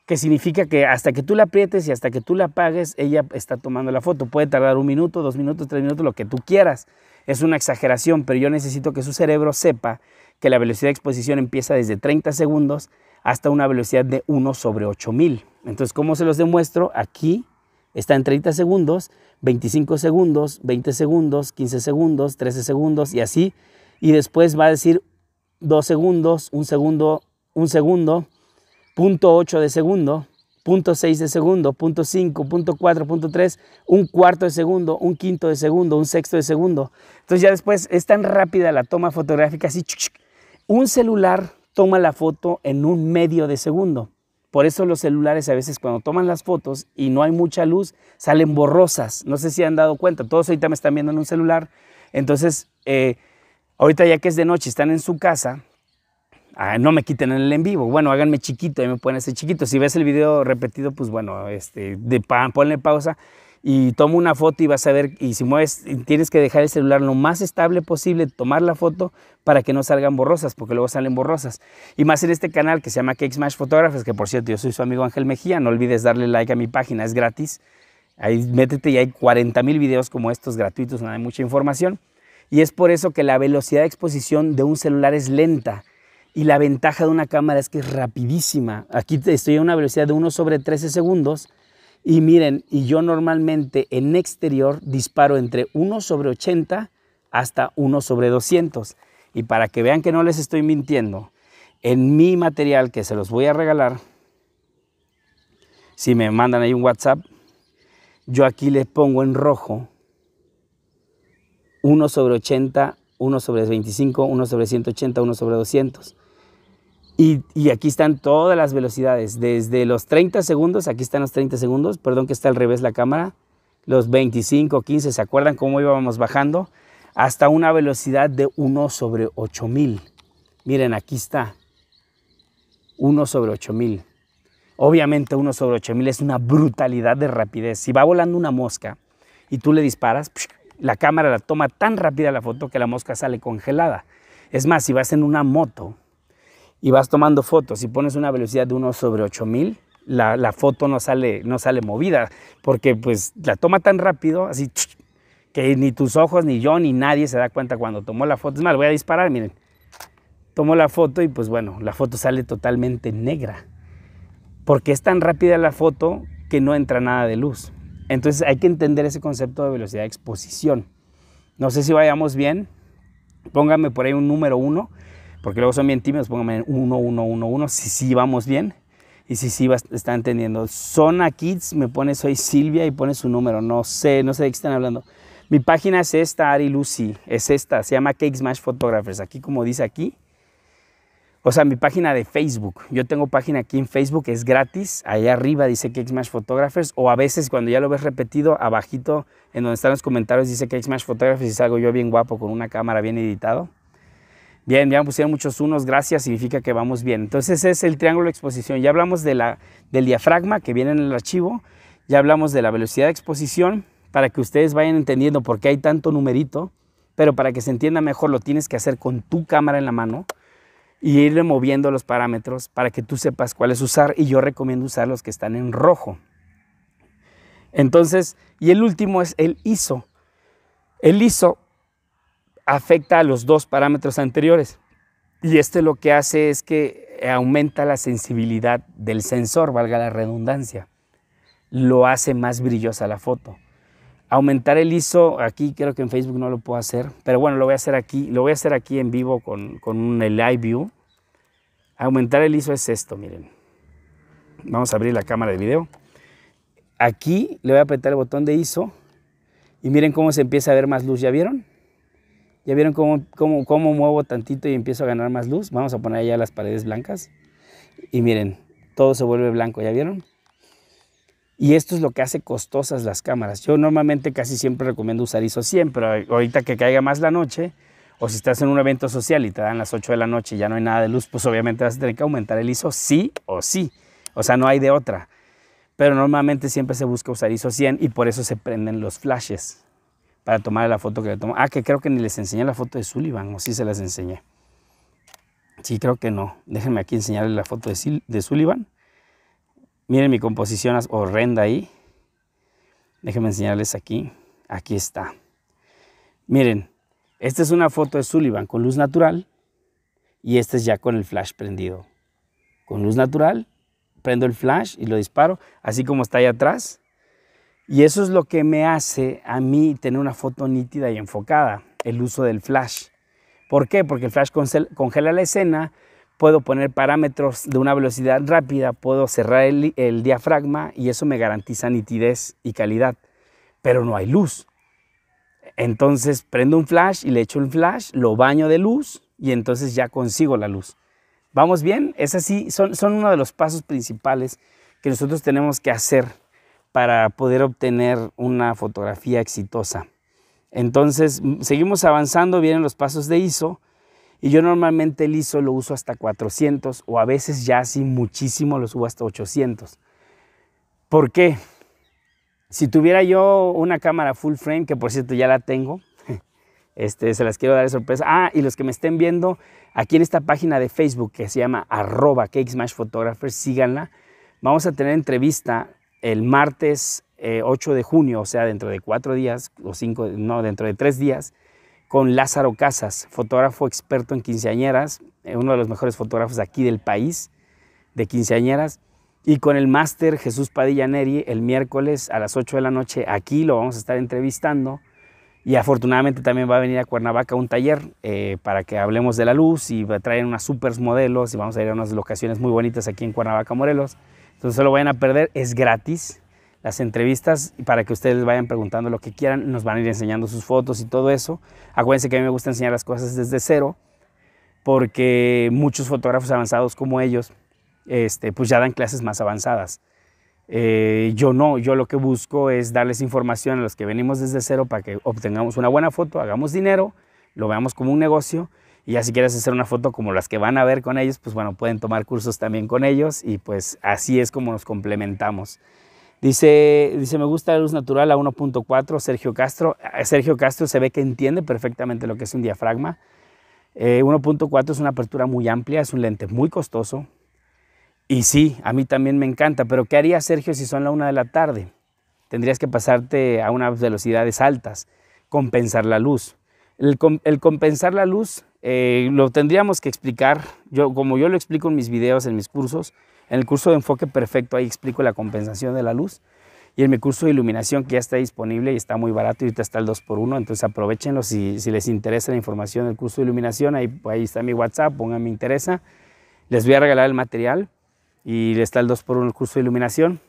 que significa que hasta que tú la aprietes y hasta que tú la apagues, ella está tomando la foto. Puede tardar un minuto, dos minutos, tres minutos, lo que tú quieras. Es una exageración, pero yo necesito que su cerebro sepa que la velocidad de exposición empieza desde 30 segundos hasta una velocidad de 1 sobre 8000. Entonces, ¿cómo se los demuestro? Aquí está en 30 segundos, 25 segundos, 20 segundos, 15 segundos, 13 segundos y así. Y después va a decir 2 segundos, 1 segundo, 1 segundo punto 8 de segundo, punto 6 de segundo, punto 5, punto cuatro, un cuarto de segundo, un quinto de segundo, un sexto de segundo. Entonces ya después es tan rápida la toma fotográfica, así, un celular toma la foto en un medio de segundo. Por eso los celulares a veces cuando toman las fotos y no hay mucha luz, salen borrosas. No sé si han dado cuenta, todos ahorita me están viendo en un celular. Entonces, eh, ahorita ya que es de noche, están en su casa, no me quiten en el en vivo. Bueno, háganme chiquito, y me pueden hacer chiquito. Si ves el video repetido, pues bueno, este, de ponle pausa y toma una foto y vas a ver, y si mueves, tienes que dejar el celular lo más estable posible, tomar la foto para que no salgan borrosas, porque luego salen borrosas. Y más en este canal que se llama Cake Smash Photographers, que por cierto, yo soy su amigo Ángel Mejía, no olvides darle like a mi página, es gratis. Ahí métete y hay 40 mil videos como estos gratuitos, no hay mucha información. Y es por eso que la velocidad de exposición de un celular es lenta. Y la ventaja de una cámara es que es rapidísima. Aquí estoy a una velocidad de 1 sobre 13 segundos. Y miren, y yo normalmente en exterior disparo entre 1 sobre 80 hasta 1 sobre 200. Y para que vean que no les estoy mintiendo, en mi material que se los voy a regalar, si me mandan ahí un WhatsApp, yo aquí les pongo en rojo 1 sobre 80, 1 sobre 25, 1 sobre 180, 1 sobre 200. Y, aquí están todas las velocidades, desde los 30 segundos, aquí están los 30 segundos, perdón que está al revés la cámara, los 25, 15, ¿se acuerdan cómo íbamos bajando? Hasta una velocidad de 1 sobre 8000. Miren, aquí está. 1 sobre 8000. Obviamente 1 sobre 8000 es una brutalidad de rapidez. Si va volando una mosca y tú le disparas, la cámara la toma tan rápida la foto que la mosca sale congelada. Es más, si vas en una moto, y vas tomando fotos y pones una velocidad de 1 sobre 8000, la, la foto no sale, no sale movida, porque pues la toma tan rápido, así que ni tus ojos, ni yo, ni nadie se da cuenta cuando tomó la foto. Es más, voy a disparar, miren. Tomó la foto y pues bueno, la foto sale totalmente negra, porque es tan rápida la foto que no entra nada de luz. Entonces hay que entender ese concepto de velocidad de exposición. No sé si vayamos bien. Póngame por ahí un número uno porque luego son bien tímidos, pónganme 1111. 1, si sí vamos bien y si sí están entendiendo. Zona Kids, me pone soy Silvia y pone su número, no sé, no sé de qué están hablando. Mi página es esta, Ari Lucy, es esta, se llama Cake Smash Photographers, aquí como dice aquí. O sea, mi página de Facebook. Yo tengo página aquí en Facebook, es gratis. Allá arriba dice Cake Smash Photographers. O a veces cuando ya lo ves repetido, abajito, en donde están los comentarios, dice Cake Smash Photographers y salgo yo bien guapo con una cámara bien editado. Bien, ya pusieron muchos unos, gracias, significa que vamos bien. Entonces es el triángulo de exposición. Ya hablamos del diafragma que viene en el archivo, ya hablamos de la velocidad de exposición, para que ustedes vayan entendiendo por qué hay tanto numerito, pero para que se entienda mejor lo tienes que hacer con tu cámara en la mano y ir moviendo los parámetros para que tú sepas cuáles usar y yo recomiendo usar los que están en rojo. Entonces, y el último es el ISO. El ISO afecta a los dos parámetros anteriores. Y este lo que hace es que aumenta la sensibilidad del sensor, valga la redundancia. Lo hace más brillosa la foto. Aumentar el ISO, aquí creo que en Facebook no lo puedo hacer, pero bueno, lo voy a hacer aquí, lo voy a hacer aquí en vivo con, con un Live View. Aumentar el ISO es esto, miren. Vamos a abrir la cámara de video. Aquí le voy a apretar el botón de ISO y miren cómo se empieza a ver más luz, ¿ya vieron? Ya vieron cómo, cómo, cómo muevo tantito y empiezo a ganar más luz. Vamos a poner ya las paredes blancas. Y miren, todo se vuelve blanco, ¿ya vieron? Y esto es lo que hace costosas las cámaras. Yo normalmente casi siempre recomiendo usar ISO 100, pero ahorita que caiga más la noche, o si estás en un evento social y te dan las 8 de la noche y ya no hay nada de luz, pues obviamente vas a tener que aumentar el ISO sí o sí. O sea, no hay de otra. Pero normalmente siempre se busca usar ISO 100 y por eso se prenden los flashes para tomar la foto que le tomó. Ah, que creo que ni les enseñé la foto de Sullivan, o sí se las enseñé. Sí, creo que no. Déjenme aquí enseñarles la foto de, de Sullivan. Miren mi composición horrenda ahí. Déjenme enseñarles aquí. Aquí está. Miren, esta es una foto de Sullivan con luz natural y esta es ya con el flash prendido. Con luz natural, prendo el flash y lo disparo, así como está ahí atrás. Y eso es lo que me hace a mí tener una foto nítida y enfocada, el uso del flash. ¿Por qué? Porque el flash congela la escena, puedo poner parámetros de una velocidad rápida, puedo cerrar el, diafragma y eso me garantiza nitidez y calidad. Pero no hay luz. Entonces prendo un flash y le echo un flash, lo baño de luz y entonces ya consigo la luz. ¿Vamos bien? Es así, son uno de los pasos principales que nosotros tenemos que hacer para poder obtener una fotografía exitosa. Entonces, seguimos avanzando, vienen los pasos de ISO. Y yo normalmente el ISO lo uso hasta 400 o a veces ya así muchísimo lo subo hasta 800. ¿Por qué? Si tuviera yo una cámara full frame, que por cierto ya la tengo, <laughs> este, se las quiero dar de sorpresa. Ah, y los que me estén viendo, aquí en esta página de Facebook que se llama arroba Photographers, síganla. Vamos a tener entrevista el martes 8 eh, de junio, o sea, dentro de cuatro días, o cinco, no, dentro de tres días, con Lázaro Casas, fotógrafo experto en quinceañeras, eh, uno de los mejores fotógrafos aquí del país de quinceañeras, y con el máster Jesús Padilla Neri el miércoles a las 8 de la noche, aquí lo vamos a estar entrevistando. Y afortunadamente también va a venir a Cuernavaca un taller eh, para que hablemos de la luz y va traer unas supers modelos y vamos a ir a unas locaciones muy bonitas aquí en Cuernavaca, Morelos. Entonces se lo vayan a perder, es gratis. Las entrevistas, para que ustedes vayan preguntando lo que quieran, nos van a ir enseñando sus fotos y todo eso. Acuérdense que a mí me gusta enseñar las cosas desde cero, porque muchos fotógrafos avanzados como ellos, este, pues ya dan clases más avanzadas. Eh, yo no, yo lo que busco es darles información a los que venimos desde cero para que obtengamos una buena foto, hagamos dinero, lo veamos como un negocio y ya si quieres hacer una foto como las que van a ver con ellos, pues bueno, pueden tomar cursos también con ellos y pues así es como nos complementamos. Dice, dice, me gusta la luz natural a 1.4, Sergio Castro. Eh, Sergio Castro se ve que entiende perfectamente lo que es un diafragma. Eh, 1.4 es una apertura muy amplia, es un lente muy costoso. Y sí, a mí también me encanta, pero ¿qué haría Sergio si son la una de la tarde? Tendrías que pasarte a unas velocidades altas, compensar la luz. El, el compensar la luz eh, lo tendríamos que explicar, como yo lo explico en mis videos, en mis cursos, en el curso de enfoque perfecto ahí explico la compensación de la luz y en mi curso de iluminación que ya está disponible y está muy barato y ahorita está el 2x1, entonces aprovechenlo si, si les interesa la información del curso de iluminación, ahí, ahí está mi WhatsApp, pongan me interesa, les voy a regalar el material y está el 2x1 el curso de iluminación,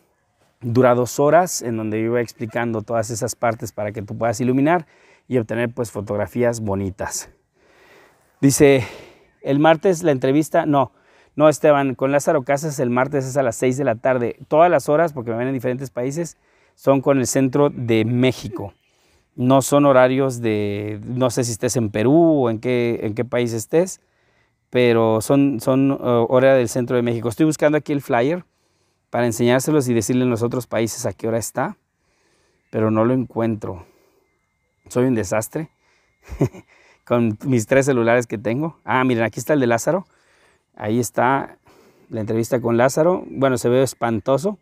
dura dos horas en donde yo voy explicando todas esas partes para que tú puedas iluminar y obtener pues fotografías bonitas. Dice, el martes la entrevista, no, no Esteban, con Lázaro Casas el martes es a las 6 de la tarde. Todas las horas, porque me ven en diferentes países, son con el centro de México. No son horarios de, no sé si estés en Perú o en qué, en qué país estés, pero son, son uh, hora del centro de México. Estoy buscando aquí el flyer para enseñárselos y decirle en los otros países a qué hora está, pero no lo encuentro. Soy un desastre. <laughs> con mis tres celulares que tengo. Ah, miren, aquí está el de Lázaro. Ahí está la entrevista con Lázaro. Bueno, se ve espantoso,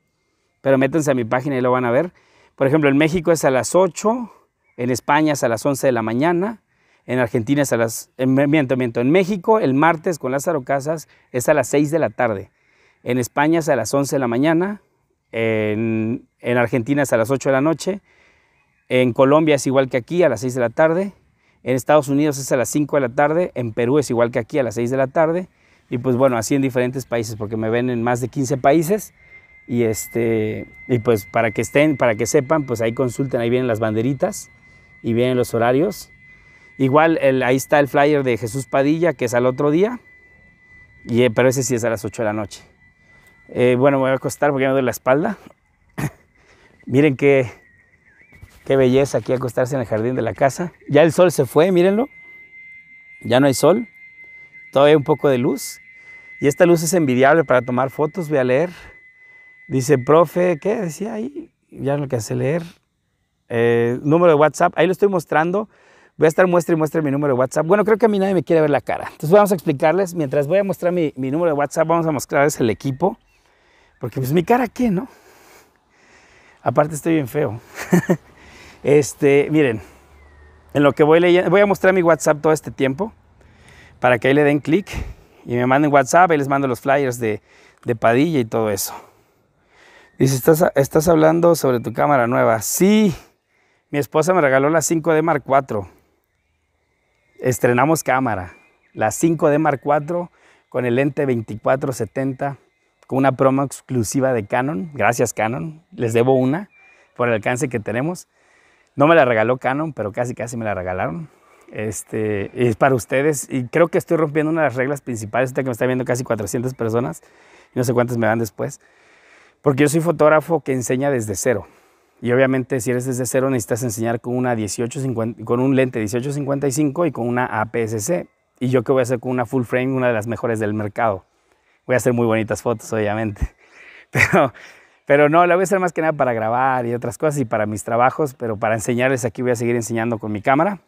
pero métanse a mi página y lo van a ver. Por ejemplo, en México es a las 8, en España es a las 11 de la mañana, en Argentina es a las... En, miento, miento. En México el martes con Lázaro Casas es a las 6 de la tarde. En España es a las 11 de la mañana, en, en Argentina es a las 8 de la noche, en Colombia es igual que aquí, a las 6 de la tarde, en Estados Unidos es a las 5 de la tarde, en Perú es igual que aquí a las 6 de la tarde y pues bueno, así en diferentes países porque me ven en más de 15 países y este y pues para que estén, para que sepan, pues ahí consulten, ahí vienen las banderitas y vienen los horarios. Igual ahí está el flyer de Jesús Padilla que es al otro día. Y, eh, pero ese sí es a las 8 de la noche. Eh, bueno, me voy a acostar porque me duele la espalda. <coughs> Miren que Qué belleza aquí acostarse en el jardín de la casa. Ya el sol se fue, mírenlo. Ya no hay sol. Todavía hay un poco de luz. Y esta luz es envidiable para tomar fotos. Voy a leer. Dice, profe, ¿qué decía ahí? Ya no que hace leer. Eh, número de WhatsApp. Ahí lo estoy mostrando. Voy a estar muestra y muestra mi número de WhatsApp. Bueno, creo que a mí nadie me quiere ver la cara. Entonces vamos a explicarles. Mientras voy a mostrar mi, mi número de WhatsApp, vamos a mostrarles el equipo. Porque pues mi cara, ¿qué, no? Aparte estoy bien feo. <laughs> Este, miren, en lo que voy leyendo, voy a mostrar mi WhatsApp todo este tiempo para que ahí le den clic y me manden WhatsApp, y les mando los flyers de, Padilla y todo eso. Dice, ¿estás, ¿estás hablando sobre tu cámara nueva? Sí, mi esposa me regaló la 5D Mark IV. Estrenamos cámara, la 5D Mark IV con el lente 2470, con una promo exclusiva de Canon. Gracias Canon, les debo una por el alcance que tenemos. No me la regaló Canon, pero casi casi me la regalaron. Este, es para ustedes y creo que estoy rompiendo una de las reglas principales, usted que me está viendo casi 400 personas, no sé cuántas me van después, porque yo soy fotógrafo que enseña desde cero. Y obviamente si eres desde cero necesitas enseñar con, una 18, con un lente 18 1855 y con una APS-C. Y yo que voy a hacer con una full frame, una de las mejores del mercado. Voy a hacer muy bonitas fotos, obviamente. <laughs> Pero pero no, la voy a hacer más que nada para grabar y otras cosas y para mis trabajos, pero para enseñarles aquí voy a seguir enseñando con mi cámara.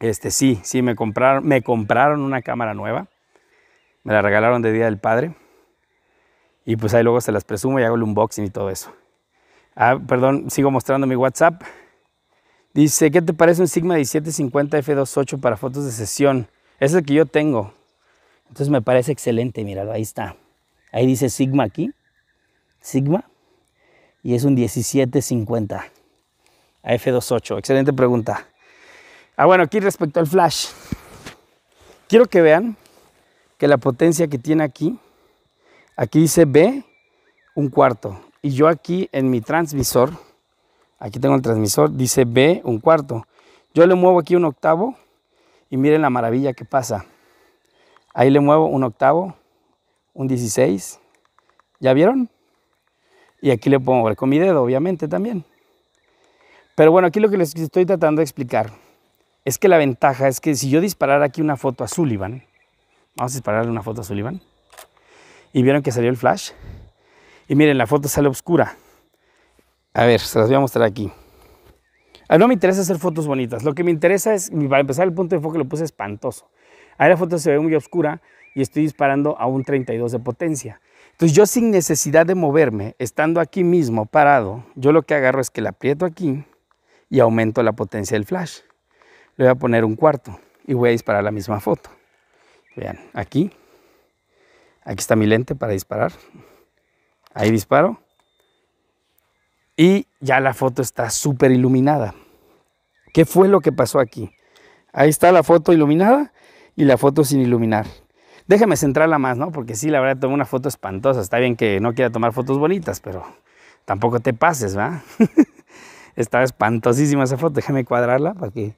Este sí, sí, me compraron, me compraron una cámara nueva. Me la regalaron de Día del Padre. Y pues ahí luego se las presumo y hago el unboxing y todo eso. Ah, perdón, sigo mostrando mi WhatsApp. Dice, ¿qué te parece un Sigma 1750 F28 para fotos de sesión? Es el que yo tengo. Entonces me parece excelente, míralo, ahí está. Ahí dice Sigma aquí. Sigma y es un 1750 a F28. Excelente pregunta. Ah, bueno, aquí respecto al flash. Quiero que vean que la potencia que tiene aquí, aquí dice B, un cuarto. Y yo aquí en mi transmisor, aquí tengo el transmisor, dice B, un cuarto. Yo le muevo aquí un octavo y miren la maravilla que pasa. Ahí le muevo un octavo, un 16. ¿Ya vieron? Y aquí le puedo mover con mi dedo, obviamente también. Pero bueno, aquí lo que les estoy tratando de explicar es que la ventaja es que si yo disparara aquí una foto a Sullivan, vamos a dispararle una foto a Sullivan, y vieron que salió el flash, y miren, la foto sale oscura. A ver, se las voy a mostrar aquí. mí ah, no me interesa hacer fotos bonitas, lo que me interesa es, para empezar el punto de enfoque lo puse espantoso. Ahí la foto se ve muy oscura y estoy disparando a un 32 de potencia. Entonces yo sin necesidad de moverme, estando aquí mismo parado, yo lo que agarro es que la aprieto aquí y aumento la potencia del flash. Le voy a poner un cuarto y voy a disparar la misma foto. Vean, aquí, aquí está mi lente para disparar. Ahí disparo. Y ya la foto está súper iluminada. ¿Qué fue lo que pasó aquí? Ahí está la foto iluminada y la foto sin iluminar. Déjame centrarla más, ¿no? Porque sí, la verdad, tomé una foto espantosa. Está bien que no quiera tomar fotos bonitas, pero tampoco te pases, ¿va? <laughs> Estaba espantosísima esa foto. Déjame cuadrarla para que,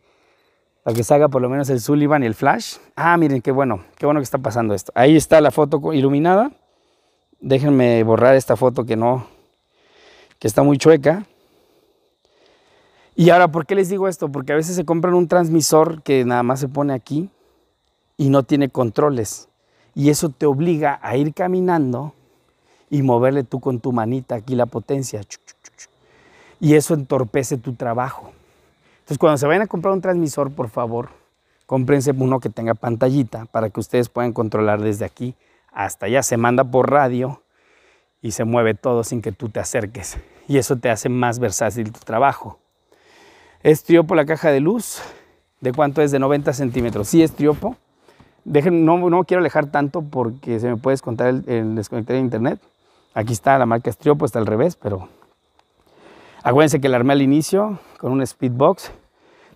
para que salga por lo menos el Sullivan y el flash. Ah, miren, qué bueno, qué bueno que está pasando esto. Ahí está la foto iluminada. Déjenme borrar esta foto que no, que está muy chueca. Y ahora, ¿por qué les digo esto? Porque a veces se compran un transmisor que nada más se pone aquí y no tiene controles. Y eso te obliga a ir caminando y moverle tú con tu manita aquí la potencia. Y eso entorpece tu trabajo. Entonces, cuando se vayan a comprar un transmisor, por favor, cómprense uno que tenga pantallita para que ustedes puedan controlar desde aquí hasta allá. Se manda por radio y se mueve todo sin que tú te acerques. Y eso te hace más versátil tu trabajo. Es triopo la caja de luz. ¿De cuánto es? De 90 centímetros. Sí, es triopo. Dejen, no, quiero alejar tanto porque se me puede descontar el, internet. Aquí está la marca Striopo, pues, está al revés, pero acuérdense que la armé al inicio con un speedbox,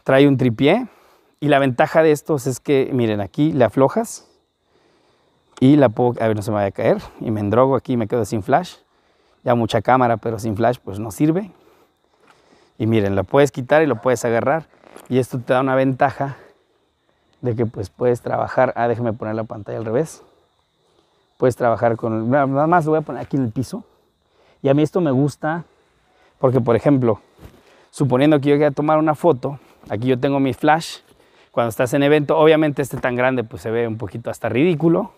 trae un tripié y la ventaja de estos es que, miren, aquí le aflojas y la puedo, a ver, no se me vaya a caer y me endrogo aquí me quedo sin flash. Ya mucha cámara, pero sin flash pues no sirve. Y miren, la puedes quitar y lo puedes agarrar y esto te da una ventaja de que pues puedes trabajar, ah, déjeme poner la pantalla al revés, puedes trabajar con, nada más lo voy a poner aquí en el piso, y a mí esto me gusta porque, por ejemplo, suponiendo que yo quiera tomar una foto, aquí yo tengo mi flash, cuando estás en evento, obviamente este tan grande pues se ve un poquito hasta ridículo,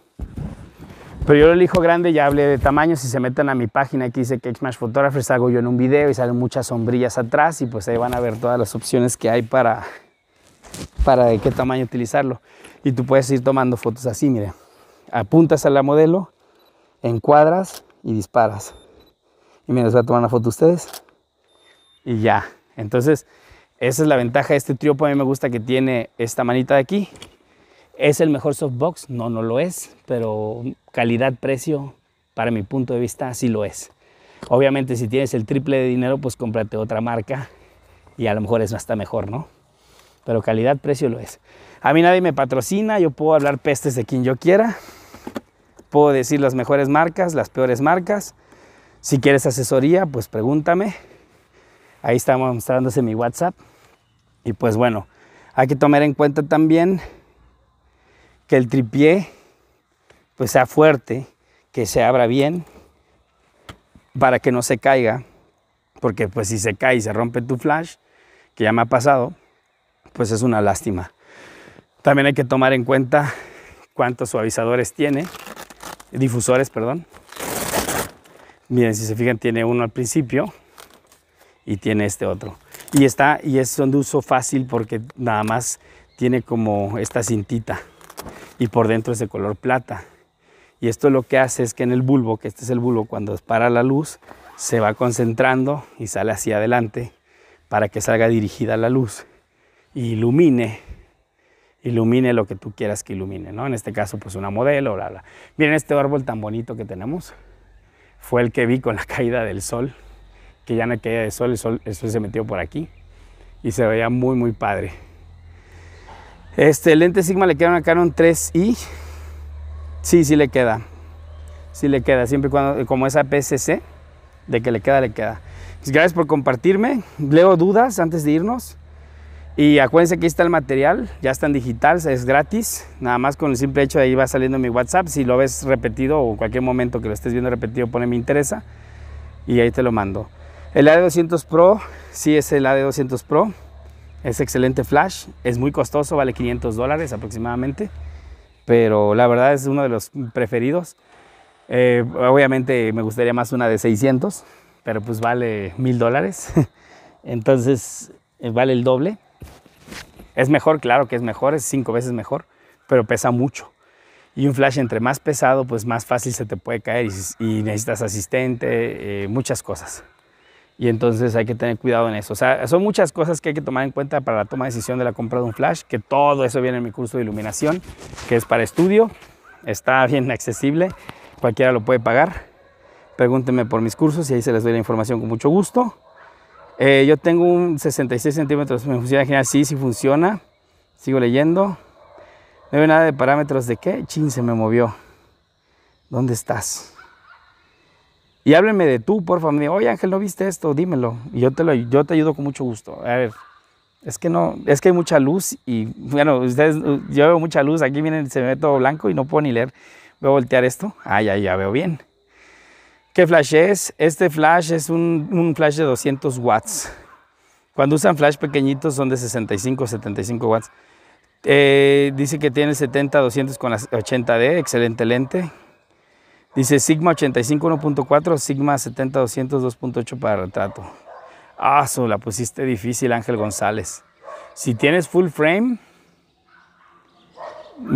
pero yo lo elijo grande, ya hablé de tamaño, si se meten a mi página aquí dice que Photographers hago yo en un video y salen muchas sombrillas atrás y pues ahí van a ver todas las opciones que hay para, para de qué tamaño utilizarlo. Y tú puedes ir tomando fotos así, mira. Apuntas a la modelo, encuadras y disparas. Y mira, les voy a tomar una foto ustedes. Y ya. Entonces, esa es la ventaja de este triopo. A mí me gusta que tiene esta manita de aquí. ¿Es el mejor softbox? No, no lo es. Pero calidad-precio, para mi punto de vista, sí lo es. Obviamente, si tienes el triple de dinero, pues cómprate otra marca. Y a lo mejor es hasta mejor, ¿no? pero calidad-precio lo es. A mí nadie me patrocina, yo puedo hablar pestes de quien yo quiera, puedo decir las mejores marcas, las peores marcas. Si quieres asesoría, pues pregúntame. Ahí estamos mostrándose mi WhatsApp. Y pues bueno, hay que tomar en cuenta también que el tripié pues sea fuerte, que se abra bien para que no se caiga, porque pues si se cae y se rompe tu flash, que ya me ha pasado, pues es una lástima. También hay que tomar en cuenta cuántos suavizadores tiene, difusores, perdón. Miren, si se fijan, tiene uno al principio y tiene este otro. Y está, y es de uso fácil porque nada más tiene como esta cintita y por dentro es de color plata. Y esto lo que hace es que en el bulbo, que este es el bulbo, cuando para la luz, se va concentrando y sale hacia adelante para que salga dirigida la luz ilumine, ilumine lo que tú quieras que ilumine, ¿no? En este caso, pues una modelo, bla, bla. Miren este árbol tan bonito que tenemos. Fue el que vi con la <laughs> caída del sol, que ya no queda caída sol, el sol, el sol se metió por aquí y se veía muy, muy padre. Este, lente Sigma le queda una Canon 3i. Sí, sí le queda. Sí le queda, siempre cuando, eh, como esa PCC de que le queda, le queda. Pues, gracias por compartirme. Leo dudas antes de irnos. Y acuérdense que ahí está el material, ya está en digital, es gratis. Nada más con el simple hecho de ahí va saliendo mi WhatsApp. Si lo ves repetido o cualquier momento que lo estés viendo repetido, pone me interesa y ahí te lo mando. El AD200 Pro, sí es el AD200 Pro. Es excelente flash, es muy costoso, vale 500 dólares aproximadamente. Pero la verdad es uno de los preferidos. Eh, obviamente me gustaría más una de 600, pero pues vale 1000 dólares. <laughs> Entonces eh, vale el doble. Es mejor, claro que es mejor, es cinco veces mejor, pero pesa mucho. Y un flash entre más pesado, pues más fácil se te puede caer y, necesitas asistente, eh, muchas cosas. Y entonces hay que tener cuidado en eso. O sea, son muchas cosas que hay que tomar en cuenta para la toma de decisión de la compra de un flash, que todo eso viene en mi curso de iluminación, que es para estudio, está bien accesible, cualquiera lo puede pagar. Pregúntenme por mis cursos y ahí se les doy la información con mucho gusto. Eh, yo tengo un 66 centímetros, me funciona genial, sí, sí funciona. Sigo leyendo. No veo nada de parámetros de qué. Chin, se me movió. ¿Dónde estás? Y háblenme de tú, por favor. oye Ángel, ¿no viste esto? Dímelo. Y yo te, lo, yo te ayudo con mucho gusto. A ver, es que no, es que hay mucha luz y bueno, ustedes, yo veo mucha luz. Aquí viene, se me ve todo blanco y no puedo ni leer. Voy a voltear esto. ay, ah, ay, ya veo bien. ¿Qué flash es? Este flash es un, flash de 200 watts. Cuando usan flash pequeñitos son de 65 75 watts. Eh, dice que tiene 70-200 con las 80D, excelente lente. Dice Sigma 85 1.4, Sigma 70-200 2.8 para retrato. Ah, la pusiste difícil Ángel González. Si tienes full frame,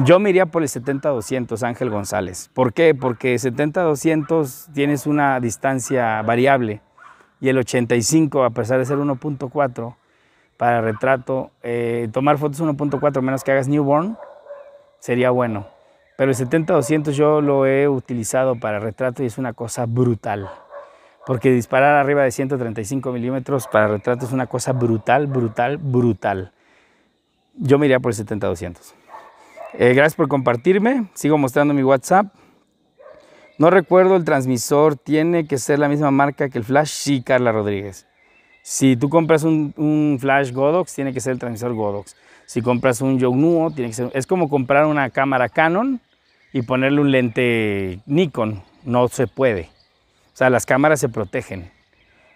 yo me por el 70-200, Ángel González. ¿Por qué? Porque 70-200 tienes una distancia variable y el 85, a pesar de ser 1.4 para retrato, eh, tomar fotos 1.4 menos que hagas newborn sería bueno. Pero el 70-200 yo lo he utilizado para retrato y es una cosa brutal. Porque disparar arriba de 135 milímetros para retrato es una cosa brutal, brutal, brutal. Yo me iría por el 70-200. Eh, gracias por compartirme. Sigo mostrando mi WhatsApp. No recuerdo el transmisor. Tiene que ser la misma marca que el flash. Sí, Carla Rodríguez. Si tú compras un, flash Godox, tiene que ser el transmisor Godox. Si compras un Yongnuo, tiene que ser... Es como comprar una cámara Canon y ponerle un lente Nikon. No se puede. O sea, las cámaras se protegen.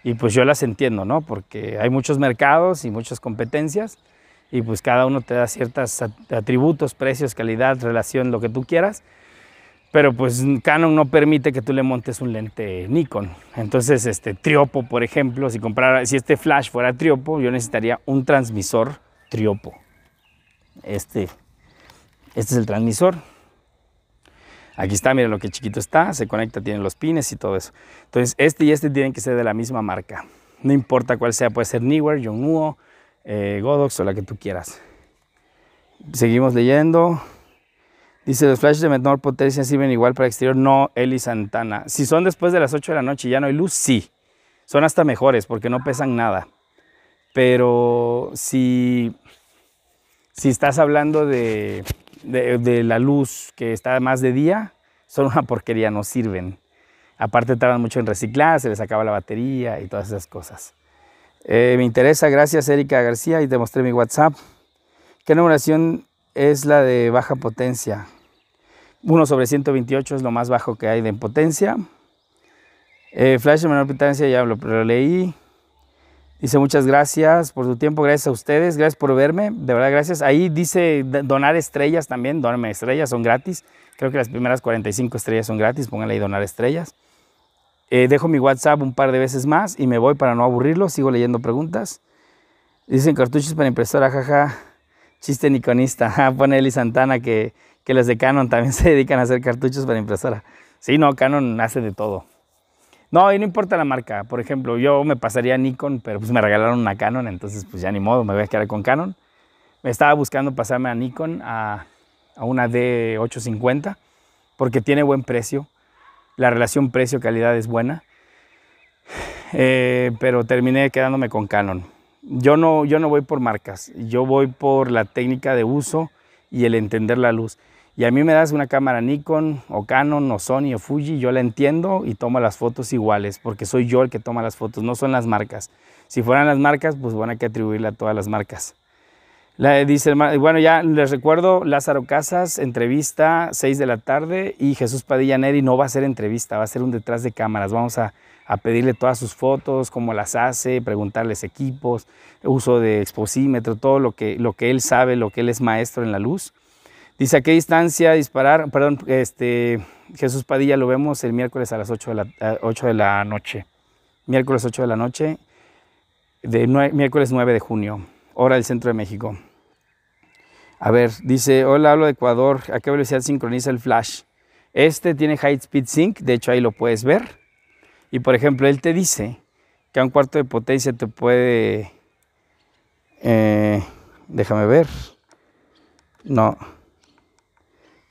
Y pues yo las entiendo, ¿no? Porque hay muchos mercados y muchas competencias y pues cada uno te da ciertos atributos, precios, calidad, relación, lo que tú quieras. Pero pues Canon no permite que tú le montes un lente Nikon. Entonces, este triopo, por ejemplo, si comprara, si este flash fuera triopo, yo necesitaría un transmisor triopo. Este, este es el transmisor. Aquí está, miren lo que chiquito está, se conecta, tiene los pines y todo eso. Entonces, este y este tienen que ser de la misma marca. No importa cuál sea, puede ser Newer, Yongnuo, eh, Godox o la que tú quieras. Seguimos leyendo. Dice, los flashes de menor potencia sirven igual para exterior. No, Eli Santana. Si son después de las 8 de la noche y ya no hay luz, sí. Son hasta mejores porque no pesan nada. Pero si, si estás hablando de, de la luz que está más de día, son una porquería, no sirven. Aparte tardan mucho en reciclar, se les acaba la batería y todas esas cosas. Eh, me interesa, gracias Erika García, y te mostré mi WhatsApp. ¿Qué numeración es la de baja potencia? 1 sobre 128 es lo más bajo que hay de potencia. Eh, flash de menor potencia ya lo leí. Dice muchas gracias por su tiempo, gracias a ustedes, gracias por verme, de verdad gracias. Ahí dice donar estrellas también, donarme estrellas, son gratis. Creo que las primeras 45 estrellas son gratis, pónganle ahí donar estrellas. Eh, dejo mi WhatsApp un par de veces más y me voy para no aburrirlo. Sigo leyendo preguntas. Dicen cartuchos para impresora, jaja. Chiste niconista. <laughs> Ah, pone Eli Santana que, que los de Canon también <laughs> se dedican a hacer cartuchos para impresora. Sí, no, Canon hace de todo. No, y no importa la marca. Por ejemplo, yo me pasaría a Nikon, pero pues me regalaron una Canon, entonces pues ya ni modo, me voy a quedar con Canon. Me estaba buscando pasarme a Nikon, a, a una D850, porque tiene buen precio la relación precio-calidad es buena, eh, pero terminé quedándome con Canon. Yo no, yo no voy por marcas, yo voy por la técnica de uso y el entender la luz. Y a mí me das una cámara Nikon o Canon o Sony o Fuji, yo la entiendo y tomo las fotos iguales, porque soy yo el que toma las fotos, no son las marcas. Si fueran las marcas, pues bueno, hay que atribuirle a todas las marcas dice, bueno, ya les recuerdo, Lázaro Casas, entrevista, 6 de la tarde, y Jesús Padilla Neri no va a ser entrevista, va a ser un detrás de cámaras. Vamos a, pedirle todas sus fotos, cómo las hace, preguntarles equipos, uso de exposímetro, todo lo que, lo que él sabe, lo que él es maestro en la luz. Dice, ¿a qué distancia disparar? Perdón, este, Jesús Padilla lo vemos el miércoles a las 8 de la, 8 de la noche. Miércoles 8 de la noche, de miércoles 9 de junio, hora del centro de México. A ver, dice, hola, hablo de Ecuador, ¿a qué velocidad sincroniza el flash? Este tiene High Speed Sync, de hecho ahí lo puedes ver. Y por ejemplo, él te dice que a un cuarto de potencia te puede... Eh, déjame ver. No.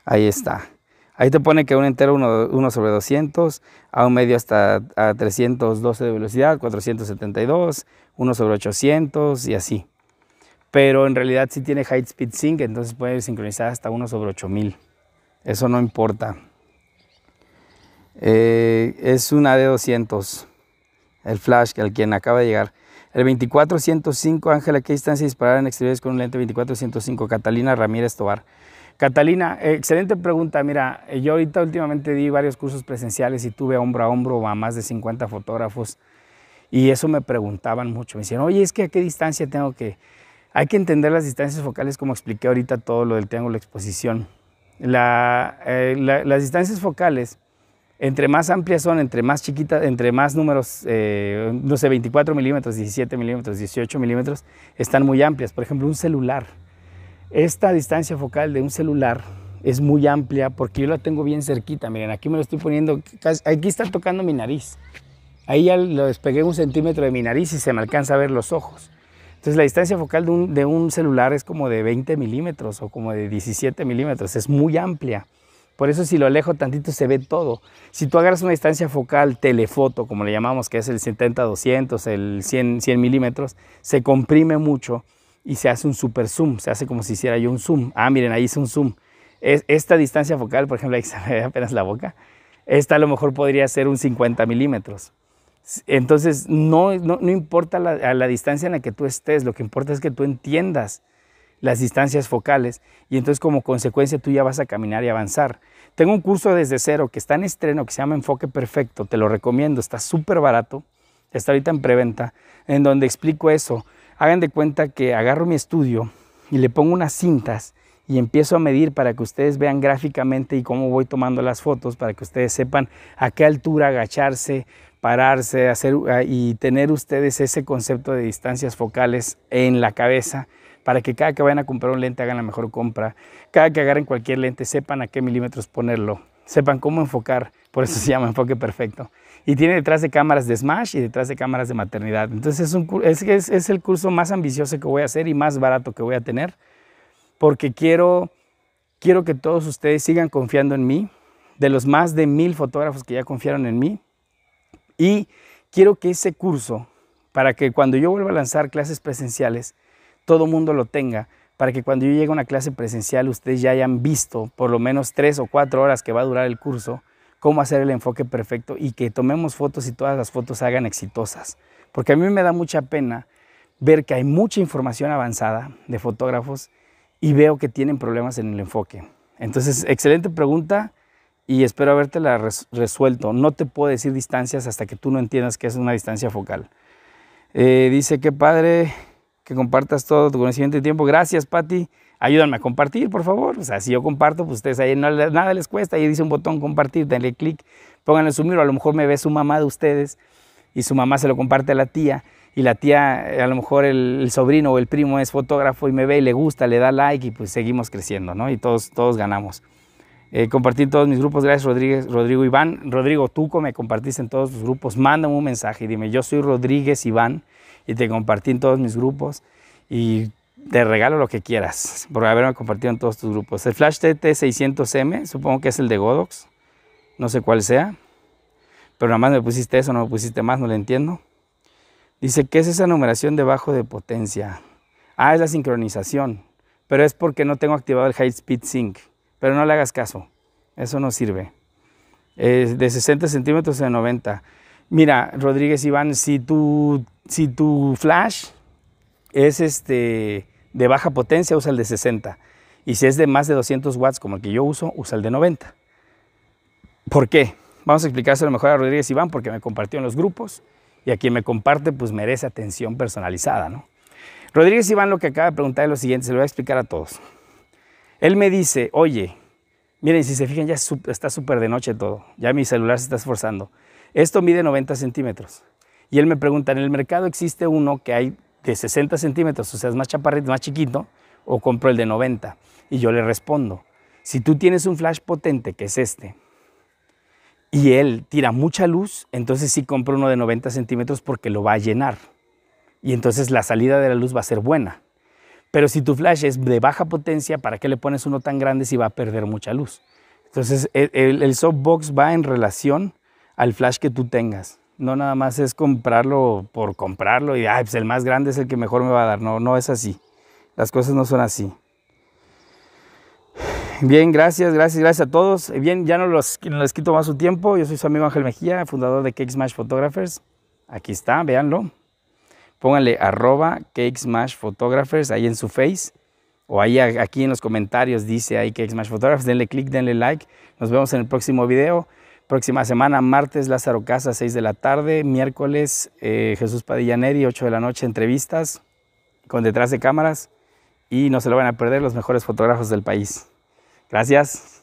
Ahí está. Ahí te pone que un entero 1 sobre 200, a un medio hasta a 312 de velocidad, 472, 1 sobre 800 y así pero en realidad sí tiene High Speed Sync, entonces puede sincronizar hasta 1 sobre 8000. Eso no importa. Eh, es una de 200 el flash, al quien acaba de llegar. El 2405, Ángela, ¿qué distancia disparar en exteriores con un lente 2405? Catalina Ramírez Tobar. Catalina, excelente pregunta. Mira, yo ahorita últimamente di varios cursos presenciales y tuve hombro a hombro a más de 50 fotógrafos y eso me preguntaban mucho. Me decían, oye, es que a qué distancia tengo que hay que entender las distancias focales como expliqué ahorita todo lo del triángulo de exposición. Eh, las distancias focales, entre más amplias son, entre más chiquitas, entre más números, eh, no sé, 24 milímetros, 17 milímetros, 18 milímetros, están muy amplias. Por ejemplo, un celular. Esta distancia focal de un celular es muy amplia porque yo la tengo bien cerquita. Miren, aquí me lo estoy poniendo, aquí está tocando mi nariz. Ahí ya lo despegué un centímetro de mi nariz y se me alcanza a ver los ojos. Entonces la distancia focal de un, celular es como de 20 milímetros o como de 17 milímetros, es muy amplia. Por eso si lo alejo tantito se ve todo. Si tú agarras una distancia focal telefoto, como le llamamos, que es el 70-200, el 100, 100 milímetros, se comprime mucho y se hace un super zoom, se hace como si hiciera yo un zoom. Ah, miren, ahí hice un zoom. esta distancia focal, por ejemplo, ahí <laughs> se ve apenas la boca, esta a lo mejor podría ser un 50 milímetros. Entonces, no, no, importa la, a la distancia en la que tú estés, lo que importa es que tú entiendas las distancias focales y entonces como consecuencia tú ya vas a caminar y avanzar. Tengo un curso desde cero que está en estreno que se llama Enfoque Perfecto, te lo recomiendo, está súper barato, está ahorita en preventa, en donde explico eso. Hagan de cuenta que agarro mi estudio y le pongo unas cintas y empiezo a medir para que ustedes vean gráficamente y cómo voy tomando las fotos, para que ustedes sepan a qué altura agacharse pararse hacer, ah, y tener ustedes ese concepto de distancias focales en la cabeza para que cada que vayan a comprar un lente hagan la mejor compra, cada que agarren cualquier lente sepan a qué milímetros ponerlo, sepan cómo enfocar, por eso se <laughs> llama enfoque perfecto. Y tiene detrás de cámaras de Smash y detrás de cámaras de maternidad. Entonces es, un, es el curso más ambicioso que voy a hacer y más barato que voy a tener, porque quiero, quiero que todos ustedes sigan confiando en mí, de los más de mil fotógrafos que ya confiaron en mí y quiero que ese curso, para que cuando yo vuelva a lanzar clases presenciales, todo mundo lo tenga, para que cuando yo llegue a una clase presencial ustedes ya hayan visto por lo menos tres o cuatro horas que va a durar el curso, cómo hacer el enfoque perfecto y que tomemos fotos y todas las fotos hagan exitosas. Porque a mí me da mucha pena ver que hay mucha información avanzada de fotógrafos y veo que tienen problemas en el enfoque. Entonces, excelente pregunta y espero habértela resuelto. No te puedo decir distancias hasta que tú no entiendas que es una distancia focal. Eh, dice, qué padre que compartas todo tu conocimiento y tiempo. Gracias, Pati. Ayúdame a compartir, por favor. O sea, si yo comparto, pues ustedes ahí no, nada les cuesta. Ahí dice un botón compartir, denle clic, pónganle su miro. A lo mejor me ve su mamá de ustedes y su mamá se lo comparte a la tía. Y la tía, eh, a lo mejor el, sobrino o el primo es fotógrafo y me ve y le gusta, le da like y pues seguimos creciendo, ¿no? Y todos, todos ganamos. Eh, compartí en todos mis grupos, gracias Rodríguez, Rodrigo Iván. Rodrigo, tú me compartiste en todos tus grupos, mándame un mensaje y dime, yo soy Rodríguez Iván y te compartí en todos mis grupos y te regalo lo que quieras por haberme compartido en todos tus grupos. El Flash TT600M, supongo que es el de Godox, no sé cuál sea, pero nada más me pusiste eso, no me pusiste más, no lo entiendo. Dice, ¿qué es esa numeración debajo de potencia? Ah, es la sincronización, pero es porque no tengo activado el High Speed Sync pero no le hagas caso, eso no sirve. es de 60 centímetros a 90. Mira, Rodríguez Iván, si tu, si tu flash es este, de baja potencia, usa el de 60. Y si es de más de 200 watts, como el que yo uso, usa el de 90. ¿Por qué? Vamos a explicárselo mejor a Rodríguez Iván porque me compartió en los grupos y a quien me comparte pues merece atención personalizada, ¿no? Rodríguez Iván lo que acaba de preguntar es lo siguiente, se lo voy a explicar a todos. Él me dice, oye, miren, si se fijan, ya está súper de noche todo, ya mi celular se está esforzando. Esto mide 90 centímetros. Y él me pregunta, en el mercado existe uno que hay de 60 centímetros, o sea, es más chaparrito, más chiquito, o compro el de 90. Y yo le respondo, si tú tienes un flash potente, que es este, y él tira mucha luz, entonces sí compro uno de 90 centímetros porque lo va a llenar. Y entonces la salida de la luz va a ser buena. Pero si tu flash es de baja potencia, ¿para qué le pones uno tan grande si va a perder mucha luz? Entonces e, el, softbox va en relación al flash que tú tengas. No nada más es comprarlo por comprarlo y pues el más grande es el que mejor me va a dar. No, no es así. Las cosas no son así. Bien, gracias, gracias, gracias a todos. Eh, bien, ya no, los, no les quito más su tiempo. Yo soy su amigo Ángel Mejía, fundador de Cake Smash Photographers. Aquí está, véanlo pónganle arroba Cake Photographers ahí en su face o ahí aquí en los comentarios dice ahí Cake Photographers. Denle click, denle like. Nos vemos en el próximo video. Próxima semana, martes, Lázaro Casa, 6 de la tarde. Miércoles, eh, Jesús Padillaneri, 8 de la noche, entrevistas con detrás de cámaras. Y no se lo van a perder los mejores fotógrafos del país. Gracias.